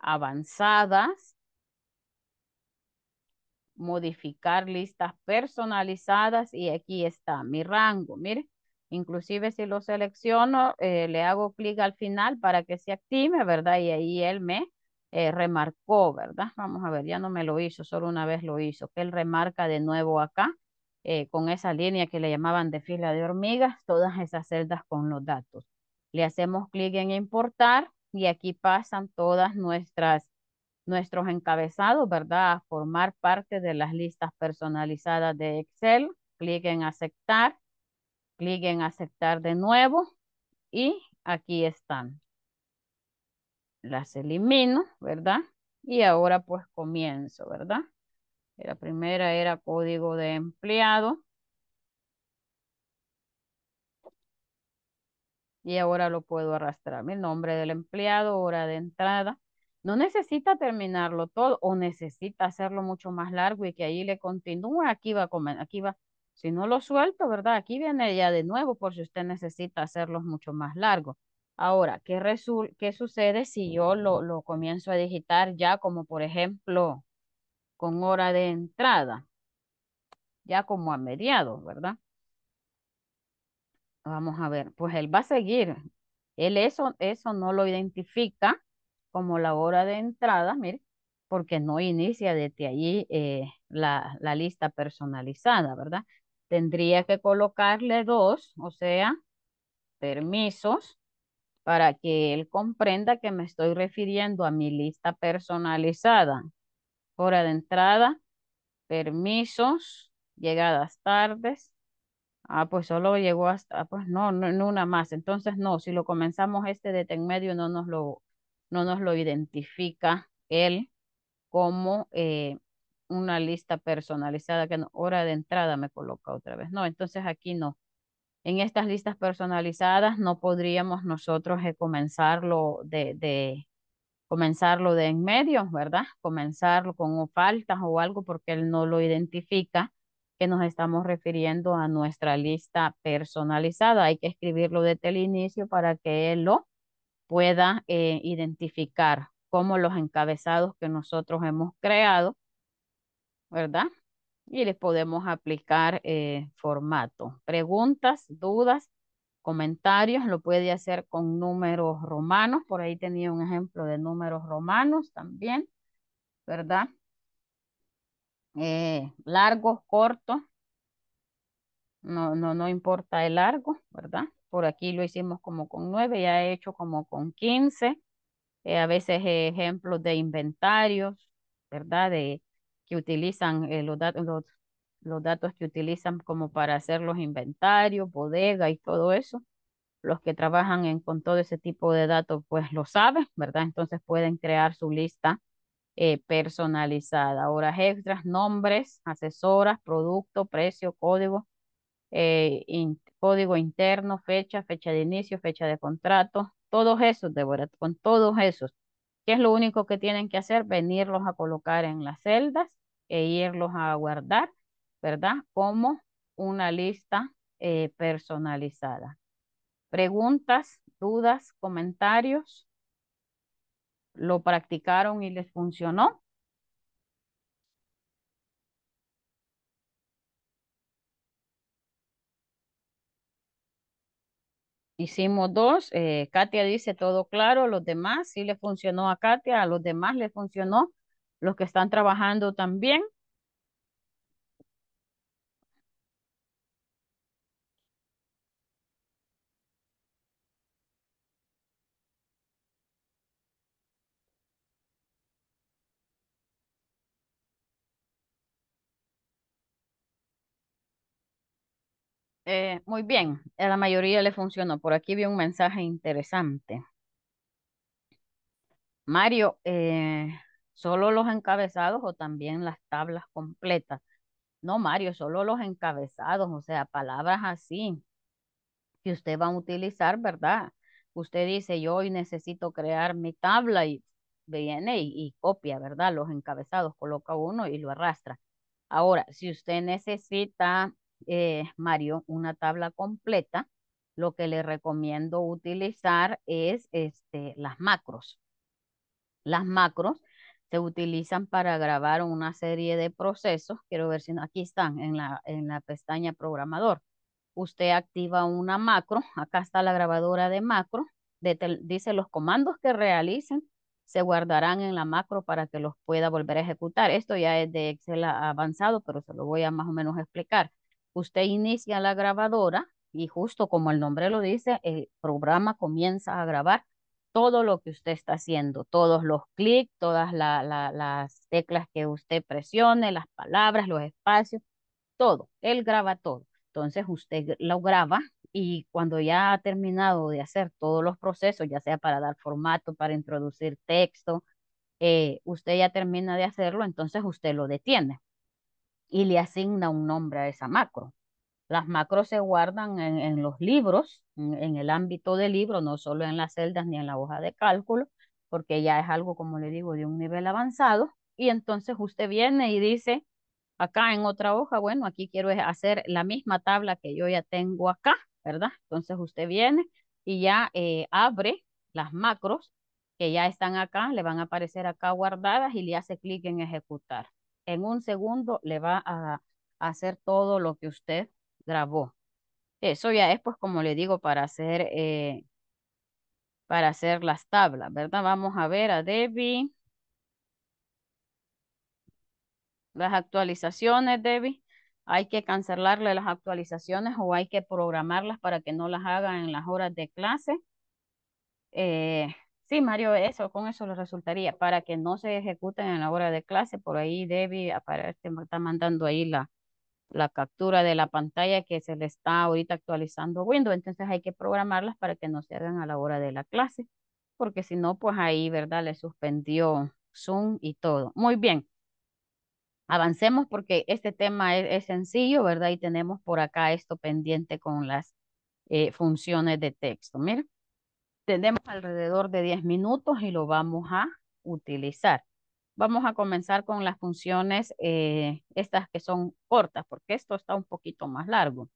avanzadas, modificar listas personalizadas y aquí está mi rango, mire. Inclusive si lo selecciono, eh, le hago clic al final para que se active, ¿verdad? Y ahí él me eh, remarcó, ¿verdad? Vamos a ver, ya no me lo hizo, solo una vez lo hizo. Que él remarca de nuevo acá eh, con esa línea que le llamaban de fila de hormigas, todas esas celdas con los datos. Le hacemos clic en importar y aquí pasan todas nuestras nuestros encabezados, ¿verdad? A formar parte de las listas personalizadas de Excel. Clic en aceptar, clic en aceptar de nuevo y aquí están. Las elimino, ¿verdad? Y ahora pues comienzo, ¿verdad? La primera era código de empleado. y ahora lo puedo arrastrar. Mi nombre del empleado, hora de entrada. No necesita terminarlo todo o necesita hacerlo mucho más largo y que ahí le continúe. Aquí va, aquí va. Si no lo suelto, ¿verdad? Aquí viene ya de nuevo por si usted necesita hacerlos mucho más largo. Ahora, ¿qué, qué sucede si yo lo, lo comienzo a digitar ya como por ejemplo con hora de entrada? Ya como a mediados, ¿verdad? Vamos a ver, pues él va a seguir. Él eso, eso no lo identifica como la hora de entrada, mire, porque no inicia desde allí eh, la, la lista personalizada, ¿verdad? Tendría que colocarle dos, o sea, permisos, para que él comprenda que me estoy refiriendo a mi lista personalizada. Hora de entrada, permisos, llegadas tardes, Ah, pues solo llegó hasta, pues no, no, una más. Entonces, no, si lo comenzamos este de en medio, no nos lo, no nos lo identifica él como eh, una lista personalizada que hora de entrada me coloca otra vez. No, entonces aquí no. En estas listas personalizadas no podríamos nosotros eh, comenzarlo de, de comenzarlo de en medio, ¿verdad? Comenzarlo con faltas o algo porque él no lo identifica que nos estamos refiriendo a nuestra lista personalizada. Hay que escribirlo desde el inicio para que él lo pueda eh, identificar como los encabezados que nosotros hemos creado, ¿verdad? Y les podemos aplicar eh, formato. Preguntas, dudas, comentarios, lo puede hacer con números romanos. Por ahí tenía un ejemplo de números romanos también, ¿verdad? eh, largos, cortos. No, no, no importa el largo, ¿verdad? Por aquí lo hicimos como con nueve ya he hecho como con quince eh, a veces ejemplos de inventarios, ¿verdad? De, que utilizan eh, los, los, datos que utilizan como para hacer los inventarios, bodega y todo eso. Los que trabajan con todo ese tipo de datos, pues lo saben, ¿verdad? Entonces pueden crear su lista eh, personalizada. Horas extras, nombres, asesoras, producto, precio, código, eh, código interno, fecha, fecha de inicio, fecha de contrato. Todos esos, Débora, con todos esos. ¿Qué es lo único que tienen que hacer? Venirlos a colocar en las celdas e irlos a guardar, ¿verdad? Como una lista eh, personalizada. Preguntas, dudas, comentarios lo practicaron y les funcionó. Hicimos dos, eh, Katia dice todo claro, los demás sí le funcionó a Katia, a los demás le funcionó, los que están trabajando también. Eh, muy bien, a la mayoría le funcionó. Por aquí vi un mensaje interesante. Mario, eh, ¿solo los encabezados o también las tablas completas? No, Mario, solo los encabezados, o sea, palabras así que usted va a utilizar, ¿verdad? Usted dice, yo hoy necesito crear mi tabla y viene y copia, ¿verdad? Los encabezados, coloca uno y lo arrastra. Ahora, si usted necesita eh, Mario, una tabla completa, lo que le recomiendo utilizar es este, las macros. Las macros se utilizan para grabar una serie de procesos. Quiero ver si aquí están en la, en la pestaña programador. Usted activa una macro, acá está la grabadora de macro, dice los comandos que realicen se guardarán en la macro para que los pueda volver a ejecutar. Esto ya es de Excel avanzado, pero se lo voy a más o menos explicar usted inicia la grabadora y justo como el nombre lo dice, el programa comienza a grabar todo lo que usted está haciendo, todos los clics, todas las teclas que usted presione, las palabras, los espacios, todo, él graba todo. Entonces usted lo graba y cuando ya ha terminado de hacer todos los procesos, ya sea para dar formato, para introducir texto, eh, usted ya termina de hacerlo, entonces usted lo detiene y le asigna un nombre a esa macro. Las macros se guardan en, los libros, en, el ámbito de libro, no solo en las celdas ni en la hoja de cálculo, porque ya es algo, como le digo, de un nivel avanzado. Y entonces usted viene y dice, acá en otra hoja, bueno, aquí quiero hacer la misma tabla que yo ya tengo acá, ¿verdad? Entonces usted viene y ya eh, abre las macros que ya están acá, le van a aparecer acá guardadas y le hace clic en ejecutar en un segundo le va a, hacer todo lo que usted grabó. Eso ya es, pues, como le digo, para hacer, eh, para hacer las tablas, ¿verdad? Vamos a ver a Debbie. Las actualizaciones, Debbie. Hay que cancelarle las actualizaciones o hay que programarlas para que no las haga en las horas de clase. Eh, Sí, Mario, eso, con eso lo resultaría, para que no se ejecuten en la hora de clase. Por ahí Debbie aparece, está mandando ahí la, la captura de la pantalla que se le está ahorita actualizando Windows. Entonces hay que programarlas para que no se hagan a la hora de la clase, porque si no, pues ahí, ¿verdad? Le suspendió Zoom y todo. Muy bien. Avancemos porque este tema es, sencillo, ¿verdad? Y tenemos por acá esto pendiente con las eh, funciones de texto. Miren. Tenemos alrededor de 10 minutos y lo vamos a utilizar. Vamos a comenzar con las funciones, eh, estas que son cortas, porque esto está un poquito más largo.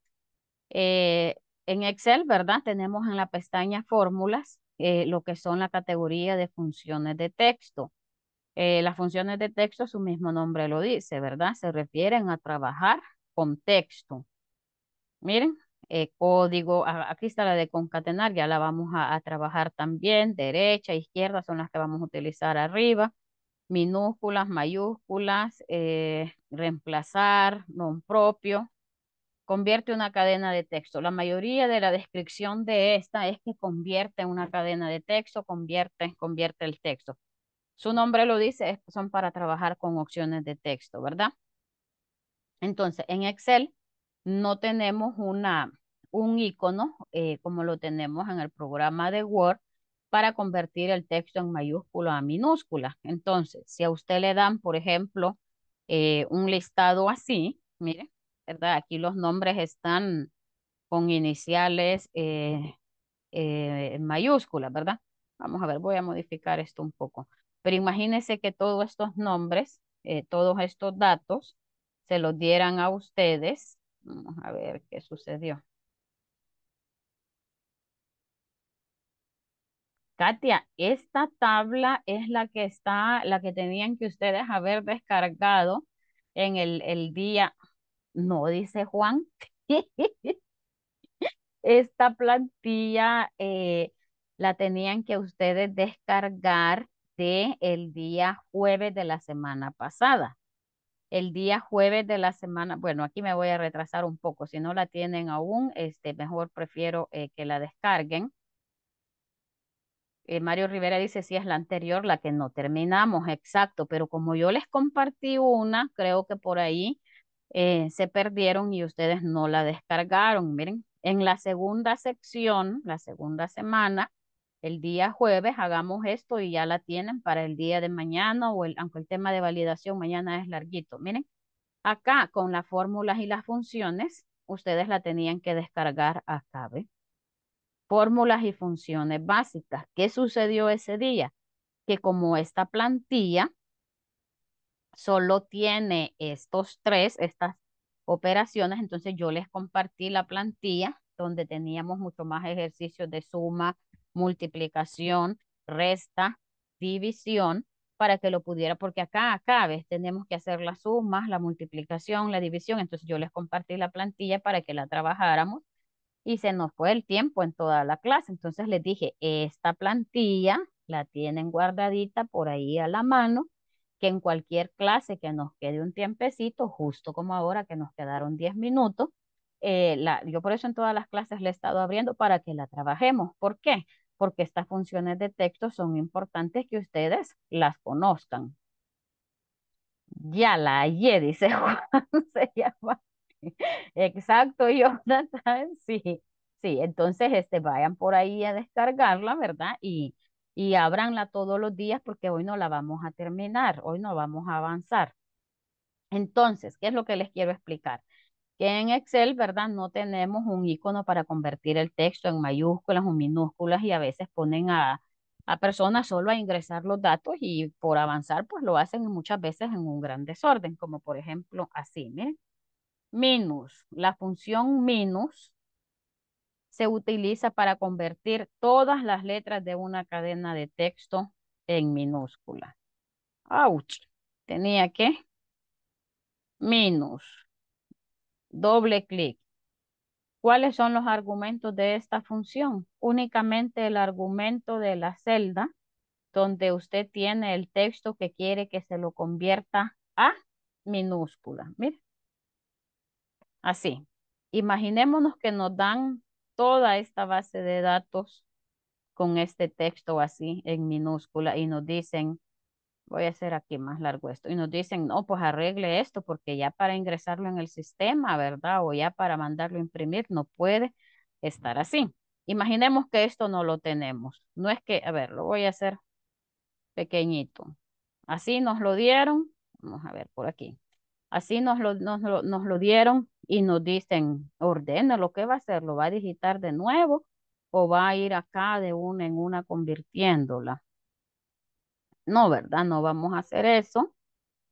Eh, en Excel, ¿verdad? Tenemos en la pestaña fórmulas eh, lo que son la categoría de funciones de texto. las funciones de texto, su mismo nombre lo dice, ¿verdad? Se refieren a trabajar con texto. Miren, eh, código, aquí está la de concatenar, ya la vamos a, trabajar también, derecha, izquierda son las que vamos a utilizar arriba, minúsculas, mayúsculas, eh, reemplazar, non propio, convierte una cadena de texto. La mayoría de la descripción de esta es que convierte una cadena de texto, convierte, convierte el texto. Su nombre lo dice, son para trabajar con opciones de texto, ¿verdad? Entonces, en Excel no tenemos una, un icono, eh, como lo tenemos en el programa de Word, para convertir el texto en mayúscula a minúscula. Entonces, si a usted le dan, por ejemplo, eh, un listado así, mire, ¿verdad? Aquí los nombres están con iniciales eh, en mayúsculas, ¿verdad? Vamos a ver, voy a modificar esto un poco. Pero imagínense que todos estos nombres, todos estos datos, se los dieran a ustedes. Vamos a ver qué sucedió. Katia, esta tabla es la que está, la que tenían que ustedes haber descargado en el, el día, no dice Juan, esta plantilla eh, la tenían que ustedes descargar de el día jueves de la semana pasada. El día jueves de la semana, bueno, aquí me voy a retrasar un poco, si no la tienen aún, este, mejor prefiero eh, que la descarguen eh, Mario Rivera dice, si es la anterior, la que no terminamos, exacto, pero como yo les compartí una, creo que por ahí eh, se perdieron y ustedes no la descargaron. Miren, en la segunda sección, la segunda semana, el día jueves, hagamos esto y ya la tienen para el día de mañana, o el, aunque el tema de validación mañana es larguito. Miren, acá con las fórmulas y las funciones, ustedes la tenían que descargar acá, fórmulas y funciones básicas. ¿Qué sucedió ese día? Que como esta plantilla solo tiene estos tres, estas operaciones, entonces yo les compartí la plantilla donde teníamos mucho más ejercicios de suma, multiplicación, resta, división, para que lo pudiera, porque acá, acá, ves, tenemos que hacer las sumas, la multiplicación, la división, entonces yo les compartí la plantilla para que la trabajáramos y se nos fue el tiempo en toda la clase. Entonces les dije, esta plantilla la tienen guardadita por ahí a la mano, que en cualquier clase que nos quede un tiempecito, justo como ahora que nos quedaron 10 minutos, eh, la, yo por eso en todas las clases la he estado abriendo para que la trabajemos. ¿Por qué? Porque estas funciones de texto son importantes que ustedes las conozcan. Ya la hallé, dice Juan, se llama. Exacto, Jonathan, sí, sí, entonces este, vayan por ahí a descargarla, ¿verdad? Y, y abranla todos los días porque hoy no la vamos a terminar, hoy no vamos a avanzar. Entonces, ¿qué es lo que les quiero explicar? Que en Excel, ¿verdad? No tenemos un icono para convertir el texto en mayúsculas o minúsculas y a veces ponen a, a personas solo a ingresar los datos y por avanzar, pues lo hacen muchas veces en un gran desorden, como por ejemplo así, miren. Minus, La función minus se utiliza para convertir todas las letras de una cadena de texto en minúscula. ¡Auch! Tenía que Minus, Doble clic. ¿Cuáles son los argumentos de esta función? Únicamente el argumento de la celda donde usted tiene el texto que quiere que se lo convierta a minúscula. Mire. Así, imaginémonos que nos dan toda esta base de datos con este texto así en minúscula y nos dicen, voy a hacer aquí más largo esto, y nos dicen, no, pues arregle esto porque ya para ingresarlo en el sistema, ¿verdad? O ya para mandarlo a imprimir no puede estar así. Imaginemos que esto no lo tenemos. No es que, a ver, lo voy a hacer pequeñito. Así nos lo dieron. Vamos a ver por aquí. Así nos lo, nos, lo, dieron y nos dicen, ordena lo que va a hacer, lo va a digitar de nuevo o va a ir acá de una en una convirtiéndola. No, ¿verdad? No vamos a hacer eso.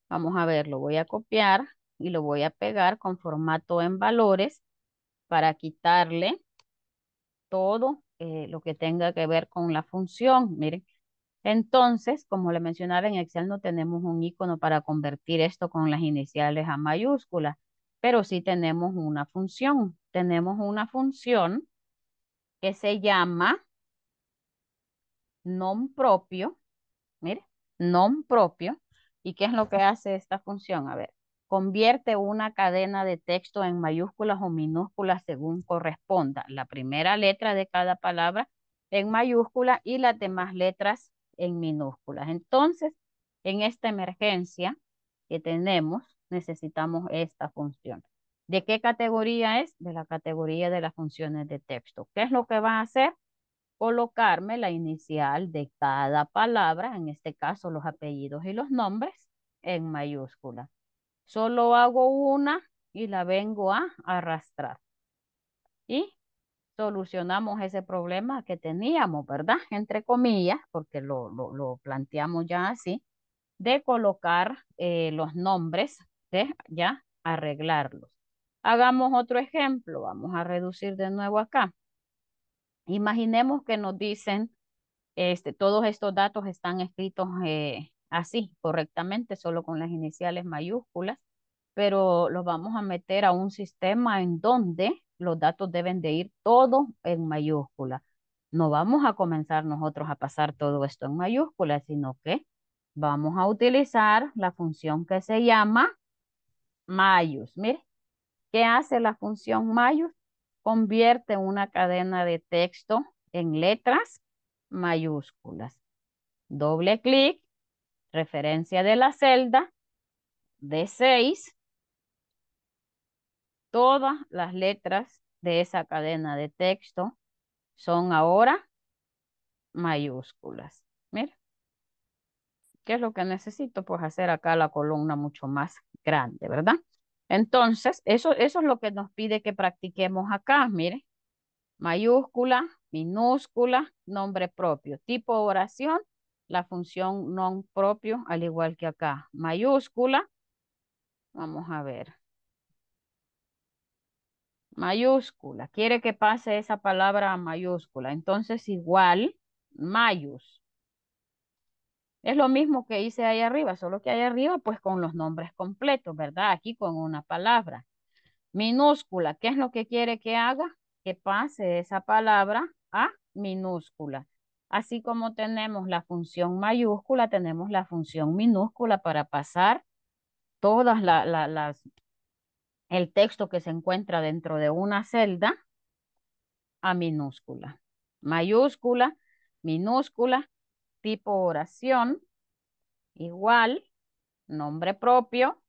Vamos a ver, lo voy a copiar y lo voy a pegar con formato en valores para quitarle todo eh, lo que tenga que ver con la función. Miren, entonces, como le mencionaba, en Excel no tenemos un icono para convertir esto con las iniciales a mayúsculas, pero sí tenemos una función. Tenemos una función que se llama non propio. Mire, non propio. ¿Y qué es lo que hace esta función? A ver, convierte una cadena de texto en mayúsculas o minúsculas según corresponda. La primera letra de cada palabra en mayúscula y las demás letras en minúsculas. Entonces, en esta emergencia que tenemos, necesitamos esta función. ¿De qué categoría es? De la categoría de las funciones de texto. ¿Qué es lo que va a hacer? Colocarme la inicial de cada palabra, en este caso los apellidos y los nombres, en mayúscula. Solo hago una y la vengo a arrastrar. Y solucionamos ese problema que teníamos, ¿verdad? Entre comillas, porque lo, planteamos ya así, de colocar eh, los nombres, de ya arreglarlos. Hagamos otro ejemplo, vamos a reducir de nuevo acá. Imaginemos que nos dicen, este, todos estos datos están escritos eh, así, correctamente, solo con las iniciales mayúsculas, pero los vamos a meter a un sistema en donde los datos deben de ir todos en mayúscula. No vamos a comenzar nosotros a pasar todo esto en mayúscula, sino que vamos a utilizar la función que se llama mayus. Mire, ¿qué hace la función mayus? Convierte una cadena de texto en letras mayúsculas. Doble clic, referencia de la celda, D6, todas las letras de esa cadena de texto son ahora mayúsculas. Mira, ¿qué es lo que necesito? Pues hacer acá la columna mucho más grande, ¿verdad? Entonces, eso, eso es lo que nos pide que practiquemos acá, mire. Mayúscula, minúscula, nombre propio, tipo oración, la función non propio, al igual que acá. Mayúscula, vamos a ver mayúscula. Quiere que pase esa palabra a mayúscula. Entonces, igual, mayús. Es lo mismo que hice ahí arriba, solo que ahí arriba, pues con los nombres completos, ¿verdad? Aquí con una palabra. Minúscula, ¿qué es lo que quiere que haga? Que pase esa palabra a minúscula. Así como tenemos la función mayúscula, tenemos la función minúscula para pasar todas las el texto que se encuentra dentro de una celda a minúscula, mayúscula, minúscula, tipo oración, igual, nombre propio.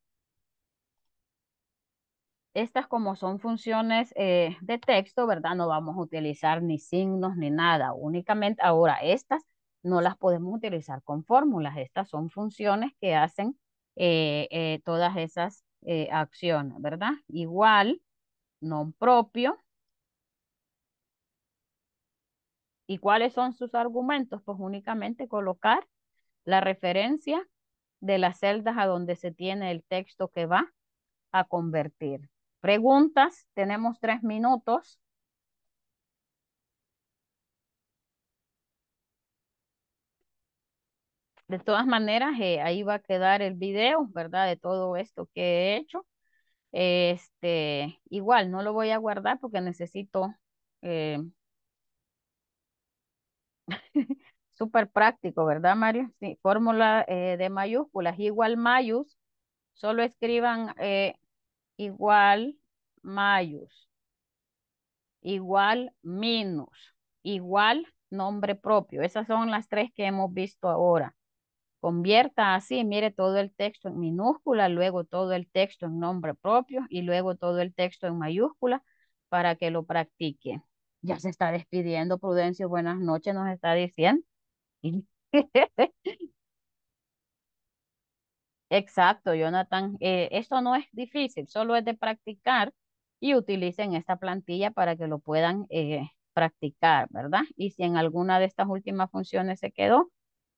Estas como son funciones eh, de texto, ¿verdad? No vamos a utilizar ni signos ni nada. Únicamente ahora estas no las podemos utilizar con fórmulas. Estas son funciones que hacen eh, eh, todas esas eh, acción, ¿verdad? Igual, non propio. ¿Y cuáles son sus argumentos? Pues únicamente colocar la referencia de las celdas a donde se tiene el texto que va a convertir. Preguntas, tenemos tres minutos De todas maneras, eh, ahí va a quedar el video, ¿verdad? De todo esto que he hecho. Este, igual, no lo voy a guardar porque necesito... Eh, súper práctico, ¿verdad, Mario? Sí, fórmula eh, de mayúsculas, igual mayús, solo escriban igual mayús. igual minus, igual nombre propio. Esas son las tres que hemos visto ahora. Convierta así, mire todo el texto en minúscula, luego todo el texto en nombre propio y luego todo el texto en mayúscula para que lo practique. Ya se está despidiendo, Prudencio, buenas noches, nos está diciendo. Exacto, Jonathan. Eh, esto no es difícil, solo es de practicar y utilicen esta plantilla para que lo puedan eh, practicar, ¿verdad? Y si en alguna de estas últimas funciones se quedó,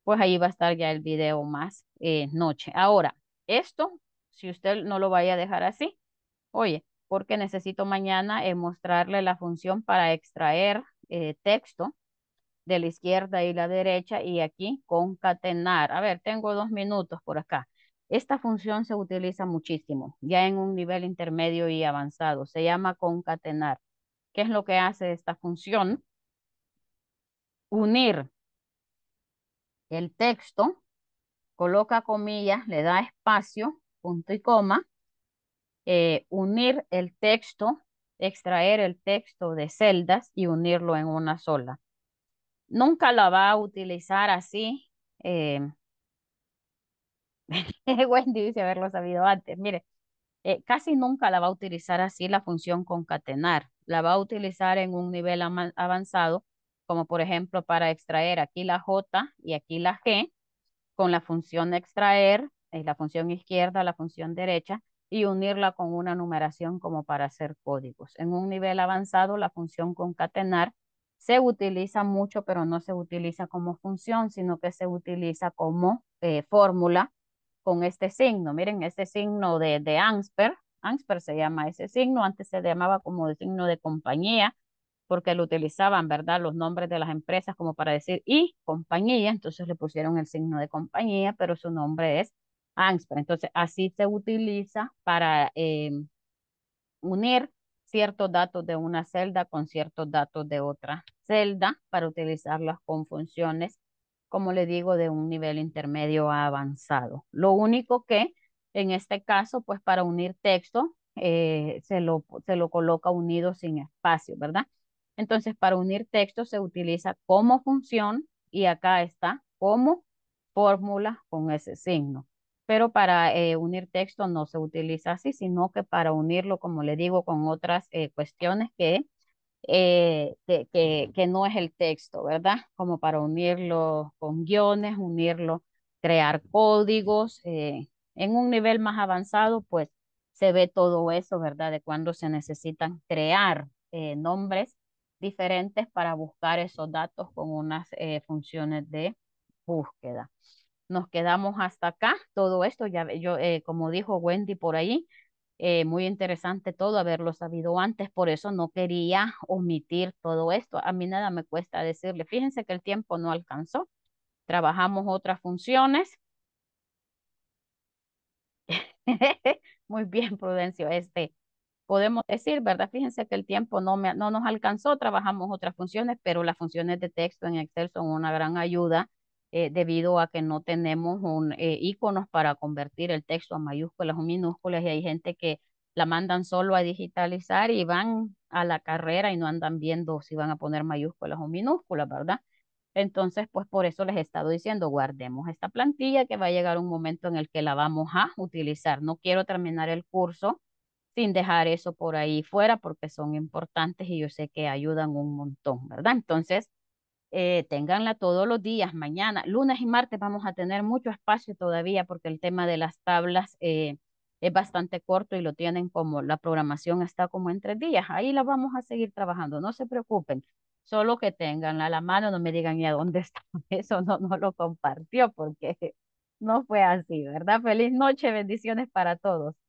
pues ahí va a estar ya el video más eh, noche. Ahora, esto, si usted no lo vaya a dejar así, oye, porque necesito mañana eh, mostrarle la función para extraer eh, texto de la izquierda y la derecha y aquí concatenar. A ver, tengo dos minutos por acá. Esta función se utiliza muchísimo, ya en un nivel intermedio y avanzado. Se llama concatenar. ¿Qué es lo que hace esta función? Unir el texto, coloca comillas, le da espacio, punto y coma, eh, unir el texto, extraer el texto de celdas y unirlo en una sola. Nunca la va a utilizar así. Wendy eh, dice haberlo sabido antes. Mire, eh, casi nunca la va a utilizar así la función concatenar. La va a utilizar en un nivel avanzado como por ejemplo para extraer aquí la J y aquí la G, con la función extraer, es la función izquierda, la función derecha, y unirla con una numeración como para hacer códigos. En un nivel avanzado, la función concatenar se utiliza mucho, pero no se utiliza como función, sino que se utiliza como eh, fórmula con este signo. Miren, este signo de, de Ansper, Ansper se llama ese signo, antes se llamaba como signo de compañía, porque lo utilizaban, ¿verdad? Los nombres de las empresas como para decir y compañía, entonces le pusieron el signo de compañía, pero su nombre es ANSPER. Entonces, así se utiliza para eh, unir ciertos datos de una celda con ciertos datos de otra celda para utilizarlas con funciones, como le digo, de un nivel intermedio a avanzado. Lo único que en este caso, pues para unir texto, eh, se, lo, se lo coloca unido sin espacio, ¿verdad? Entonces, para unir texto se utiliza como función y acá está como fórmula con ese signo. Pero para eh, unir texto no se utiliza así, sino que para unirlo, como le digo, con otras eh, cuestiones eh, que, que, que no es el texto, ¿verdad? Como para unirlo con guiones, unirlo, crear códigos. en un nivel más avanzado, pues se ve todo eso, ¿verdad? De cuando se necesitan crear nombres diferentes para buscar esos datos con unas eh, funciones de búsqueda. Nos quedamos hasta acá. Todo esto, ya yo, eh, como dijo Wendy por ahí, eh, muy interesante todo, haberlo sabido antes, por eso no quería omitir todo esto. A mí nada me cuesta decirle, fíjense que el tiempo no alcanzó, trabajamos otras funciones. muy bien, Prudencio, este, podemos decir, ¿verdad? Fíjense que el tiempo no, me, no nos alcanzó, trabajamos otras funciones, pero las funciones de texto en Excel son una gran ayuda eh, debido a que no tenemos un, eh, iconos para convertir el texto a mayúsculas o minúsculas y hay gente que la mandan solo a digitalizar y van a la carrera y no andan viendo si van a poner mayúsculas o minúsculas, ¿verdad? Entonces, pues por eso les he estado diciendo, guardemos esta plantilla que va a llegar un momento en el que la vamos a utilizar. No quiero terminar el curso sin dejar eso por ahí fuera porque son importantes y yo sé que ayudan un montón, ¿verdad? Entonces, eh, tenganla todos los días, mañana, lunes y martes vamos a tener mucho espacio todavía porque el tema de las tablas eh, es bastante corto y lo tienen como, la programación está como en tres días, ahí la vamos a seguir trabajando, no se preocupen, solo que tenganla a la mano, no me digan ya dónde está, eso no, no lo compartió porque no fue así, ¿verdad? Feliz noche, bendiciones para todos.